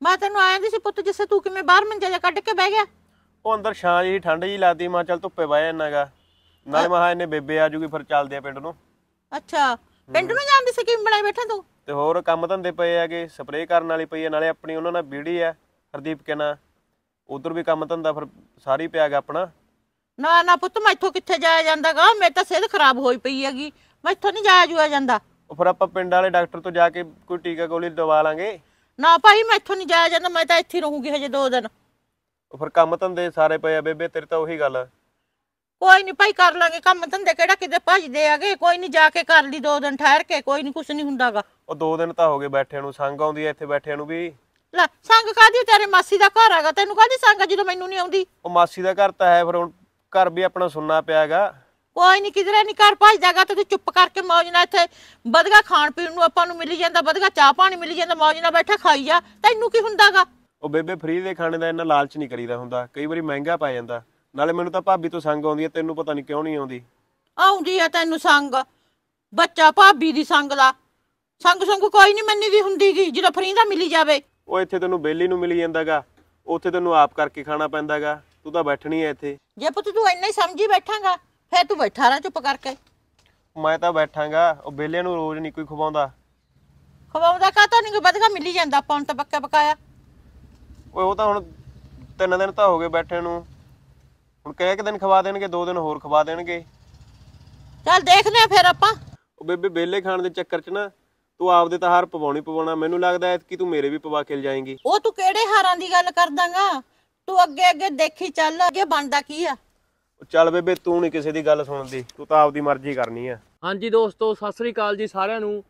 Speaker 1: ਮੈਂ ਤੈਨੂੰ ਆਇਆ ਸੀ ਪੁੱਤ ਜਿਸੇ ਤੂੰ ਕਿਵੇਂ ਬਾਹਰ ਮੰਜਾ ਜਾ ਕੱਢ ਕੇ ਬਹਿ ਗਿਆ
Speaker 4: ਉਹ ਅੰਦਰ ਛਾਂ ਜੀ ਠੰਡ ਜੀ ਲੱਗਦੀ ਮਾਂ ਚੱਲ ਧੁੱਪੇ ਬਹਿ ਜਾਣਾਗਾ ਨਾਲ ਮਹਾ ਇਹਨੇ ਬੇਬੇ ਆ ਜੂਗੀ ਫਿਰ ਚੱਲਦੇ ਆ ਪਿੰਡ ਨੂੰ ਅੱਛਾ ਪਿੰਡ ਨੂੰ
Speaker 1: ਜਾਂਦੀ ਸੀ ਕਿਵੇਂ ਬਣਾਈ ਬੈਠਾ ਤੂੰ
Speaker 4: ਤੇ ਹੋਰ ਕੰਮ ਧੰਦੇ ਪਏ ਆਗੇ ਸਪਰੇਅ ਕਰਨ ਵਾਲੀ ਪਈ ਆ ਨਾਲੇ ਆਪਣੀ ਉਹਨਾਂ ਨਾਲ ਬੀੜੀ ਆ ਹਰਦੀਪ ਕਹਿਣਾ ਉਧਰ ਵੀ ਕੰਮ ਧੰਦਾ ਫਿਰ ਸਾਰੀ ਪਿਆਗਾ ਆਪਣਾ
Speaker 1: ਨਾ ਨਾ ਪੁੱਤ ਮੈਂ ਇੱਥੋਂ ਕਿੱਥੇ ਜਾਇਆ ਜਾਂਦਾਗਾ ਮੇਰੀ ਤਾਂ ਸਿਹਤ ਖਰਾਬ ਹੋਈ ਪਈ ਹੈਗੀ ਮੈਂ ਇੱਥੋਂ ਨਹੀਂ ਜਾਇਆ ਜੂਆ ਜਾਂਦਾ
Speaker 4: ਉਹ ਫਿਰ ਆਪਾਂ ਪਿੰਡ ਵਾਲੇ ਡਾਕਟਰ ਤੋਂ ਜਾ ਕੇ ਕੋਈ ਟੀਕਾ ਗੋਲੀ ਦਵਾ ਲਾਂਗੇ
Speaker 1: ਨਾ ਭਾਈ ਮੈਂ ਇੱਥੋਂ ਨਹੀਂ ਜਾਇਆ ਜਾਂਦਾ ਮੈਂ ਤਾਂ ਇੱਥੇ ਰਹੂੰਗੀ ਹਜੇ 2 ਦਿਨ
Speaker 4: ਫਿਰ ਕੰਮ ਧੰਦੇ ਸਾਰੇ ਪਏ ਆ ਬੇਬੇ ਤੇਰੇ ਤਾਂ ਉਹੀ ਗੱਲ
Speaker 1: ਕੋਈ ਨਹੀਂ ਭਾਈ ਕਰ ਲਾਂਗੇ ਕੰਮ ਧੰਦੇ ਕਿਹੜਾ ਕਿਤੇ ਭਜਦੇ ਆਗੇ ਕੋਈ ਨਹੀਂ ਜਾ ਕੇ ਕਰ ਲਈ ਦੋ ਦਿਨ ਠਹਿਰ ਕੇ ਕੋਈ ਨਹੀਂ ਕੁਛ ਨਹੀਂ ਹੁੰਦਾਗਾ
Speaker 4: ਉਹ ਦੋ ਦਿਨ ਤਾਂ ਹੋ ਗਏ ਬੈਠਿਆਂ ਨੂੰ ਸੰਗ ਆਉਂਦੀ ਐ ਇੱਥੇ ਬੈਠਿਆਂ ਨੂੰ ਵੀ
Speaker 1: ਲੈ ਸੰਗ ਕਾਦੀ ਤੇਰੇ ਮਾਸੀ ਦਾ ਘਰ ਆਗਾ ਤੈਨੂੰ ਕਾਦੀ ਸੰਗ ਜਦੋਂ ਮੈਨੂੰ ਨਹੀਂ ਆਉਂਦੀ
Speaker 4: ਉਹ ਮਾਸੀ ਦਾ ਘਰ ਤਾਂ ਹੈ ਫਿਰ ਹੁਣ ਘਰ ਵੀ ਆਪਣਾ ਸੁਣਨਾ ਪਿਆਗਾ
Speaker 1: ਕੋਈ ਨਹੀਂ ਕਿਧਰੇ ਨਹੀਂ ਕਰ ਭਜਦਾਗਾ ਤੂੰ ਚੁੱਪ ਕਰਕੇ ਮੌਜ ਨਾਲ ਇੱਥੇ ਵਧਗਾ ਖਾਣ ਪੀਣ ਨੂੰ ਆਪਾਂ ਨੂੰ ਮਿਲ ਜਾਂਦਾ ਵਧਗਾ ਚਾਹ ਪਾਣੀ ਮਿਲ ਜਾਂਦਾ ਮੌਜ ਨਾਲ ਬੈਠਾ ਖਾਈ ਜਾ ਤੈਨੂੰ ਕੀ ਹੁੰਦਾਗਾ
Speaker 4: ਉਹ ਬੇਬੇ ਫ੍ਰੀ ਦੇ ਖਾਣੇ ਦਾ ਇੰਨਾ ਲਾਲਚ ਨਹੀਂ ਕਰੀਦਾ ਹੁੰਦਾ ਕਈ ਵਾਰੀ ਮਹਿੰਗਾ ਪੈ ਜਾਂਦਾ ਨਾਲੇ ਮੈਨੂੰ ਤਾਂ ਭਾਬੀ ਤੋਂ ਸੰਗ ਆਉਂਦੀ ਹੈ ਤੈਨੂੰ ਪਤਾ ਨਹੀਂ ਕਿਉਂ ਨਹੀਂ ਆਉਂਦੀ
Speaker 1: ਆਉਂਦੀ ਆ ਤੈਨੂੰ ਸੰਗ ਬੱਚਾ ਭਾਬੀ ਦੀ ਸੰਗ ਲਾ ਸੰਗ ਸੰਗ ਕੋਈ ਨਹੀਂ ਮੰਨੀ ਦੀ ਹੁੰਦੀਗੀ ਜਿਹੜਾ ਫ੍ਰੀ ਦਾ ਮਿਲੀ ਜਾਵੇ
Speaker 4: ਉਹ ਇੱਥੇ ਤੈਨੂੰ ਬੇਲੀ ਨੂੰ ਮਿਲੀ ਜਾਂਦਾਗਾ ਉੱਥੇ ਤੈਨੂੰ ਆਪ ਕਰਕੇ ਖਾਣਾ ਪੈਂਦਾਗਾ ਤੂੰ ਤਾਂ ਬੈਠਣੀ ਐ ਇੱਥੇ
Speaker 1: ਜੇ ਪੁੱਤ ਤੂੰ ਇੰਨਾ ਹੀ ਸਮਝੀ ਬੈਠਾਂਗਾ ਫੇਰ ਤੂੰ ਬੈਠਾ ਰਹਿ ਚੁੱਪ ਕਰਕੇ
Speaker 4: ਮੈਂ ਤਾਂ ਬੈਠਾਂਗਾ ਉਹ ਬੇਲੇ ਨੂੰ ਰੋਜ਼ ਨਹੀਂ ਕੋਈ ਖਵਾਉਂਦਾ
Speaker 1: ਖਵਾਉਂਦਾ ਕਾਹਤੋਂ ਨਹੀਂ ਕੋਈ ਬਦਗਾ ਮਿਲੀ ਜਾਂਦਾ ਆਪਾਂ ਨੂੰ ਤਾਂ ਪੱਕਾ ਪਕਾਇਆ
Speaker 4: ਓਏ ਉਹ ਤਾਂ ਹੁਣ ਤਿੰਨ ਦਿਨ ਤਾਂ ਹੋ ਗਏ ਬੈਠੇ ਨੂੰ ਹੁਣ ਕਹਿ ਕਿ ਦਿਨ ਖਵਾ ਦੇਣਗੇ ਦੋ ਦਿਨ ਹੋਰ ਖਵਾ ਦੇਣਗੇ
Speaker 1: ਚੱਲ ਦੇਖਦੇ ਆ ਫਿਰ ਆਪਾਂ
Speaker 4: ਉਹ ਬੇਬੇ ਬੇਲੇ ਖਾਣ ਦੇ ਚੱਕਰ 'ਚ ਨਾ ਤੂੰ ਆਪਦੇ ਤਾਂ ਹਾਰ ਪਵਾਉਣੀ ਪਵਾਉਣਾ ਮੈਨੂੰ ਲੱਗਦਾ ਐ ਕਿ ਤੂੰ ਮੇਰੇ ਵੀ ਪਵਾ ਕੇ ਜਾਏਂਗੀ
Speaker 1: ਉਹ ਤੂੰ ਕਿਹੜੇ ਹਾਰਾਂ ਦੀ ਗੱਲ ਕਰਦਾਂਗਾ ਤੂੰ ਅੱਗੇ ਅੱਗੇ ਦੇਖੀ ਚੱਲ ਅੱਗੇ ਬਣਦਾ ਕੀ ਆ
Speaker 4: ਚੱਲ ਬੇਬੇ ਤੂੰ ਨਹੀਂ ਕਿਸੇ ਦੀ ਗੱਲ ਸੁਣਦੀ ਤੂੰ ਤਾਂ ਆਪਦੀ ਮਰਜ਼ੀ ਕਰਨੀ ਆ
Speaker 5: ਹਾਂਜੀ ਦੋਸਤੋ ਸਤਿ ਸ੍ਰੀ ਅਕਾਲ ਜੀ ਸਾਰਿਆਂ ਨੂੰ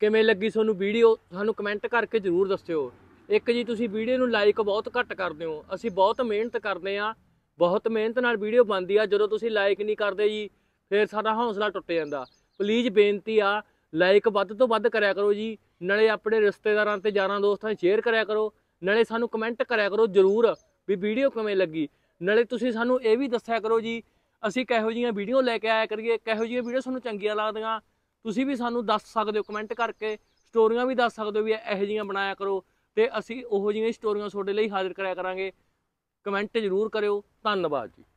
Speaker 5: ਕਿਵੇਂ ਲੱਗੀ ਤੁਹਾਨੂੰ ਵੀਡੀਓ ਸਾਨੂੰ ਕਮੈਂਟ ਕਰਕੇ ਜਰੂਰ ਦੱਸਿਓ ਇੱਕ ਜੀ ਤੁਸੀਂ ਵੀਡੀਓ ਨੂੰ ਲਾਈਕ ਬਹੁਤ ਘੱਟ ਕਰਦੇ ਹੋ ਅਸੀਂ ਬਹੁਤ ਮਿਹਨਤ ਕਰਦੇ ਆ ਬਹੁਤ ਮਿਹਨਤ ਨਾਲ ਵੀਡੀਓ ਬਣਦੀ ਆ ਜਦੋਂ ਤੁਸੀਂ ਲਾਈਕ ਨਹੀਂ ਕਰਦੇ ਜੀ ਫਿਰ ਸਾਡਾ ਹੌਸਲਾ ਟੁੱਟ ਜਾਂਦਾ ਪਲੀਜ਼ ਬੇਨਤੀ ਆ ਲਾਈਕ ਵੱਧ ਤੋਂ ਵੱਧ ਕਰਿਆ ਕਰੋ ਜੀ ਨਾਲੇ ਆਪਣੇ ਰਿਸ਼ਤੇਦਾਰਾਂ ਤੇ ਯਾਰਾਂ ਦੋਸਤਾਂ ਨੂੰ ਸ਼ੇਅਰ ਕਰਿਆ ਕਰੋ ਨਾਲੇ ਸਾਨੂੰ ਕਮੈਂਟ ਕਰਿਆ ਕਰੋ ਜਰੂਰ ਵੀ ਵੀਡੀਓ ਕਿਵੇਂ ਲੱਗੀ ਨਾਲੇ ਤੁਸੀਂ ਸਾਨੂੰ ਇਹ ਵੀ ਦੱਸਿਆ ਕਰੋ ਜੀ ਅਸੀਂ ਕਿਹੋ ਜੀਆਂ ਵੀਡੀਓ ਲੈ ਕੇ ਆਇਆ ਕਰੀਏ ਕਿਹੋ ਜੀਆਂ ਵੀਡੀਓ ਤੁਹਾਨੂੰ ਚੰਗੀਆਂ ਲੱਗਦੀਆਂ ਤੁਸੀਂ ਵੀ ਸਾਨੂੰ ਦੱਸ ਸਕਦੇ ਹੋ ਕਮੈਂਟ ਕਰਕੇ ਸਟੋਰੀਆਂ ਵੀ ਦੱਸ ਸਕਦੇ ਹੋ ਵੀ ਇਹੋ ਜੀਆਂ ਬਣਾਇਆ ਕਰੋ ਤੇ ਅਸੀਂ ਉਹੋ ਜਿਹੀਆਂ ਸਟੋਰੀਆਂ ਤੁਹਾਡੇ ਲਈ ਹਾਜ਼ਰ ਕਰਾਇਆ ਕਰਾਂਗੇ ਕਮੈਂਟ ਜ਼ਰੂਰ ਕਰਿਓ ਧੰਨਵਾਦ ਜੀ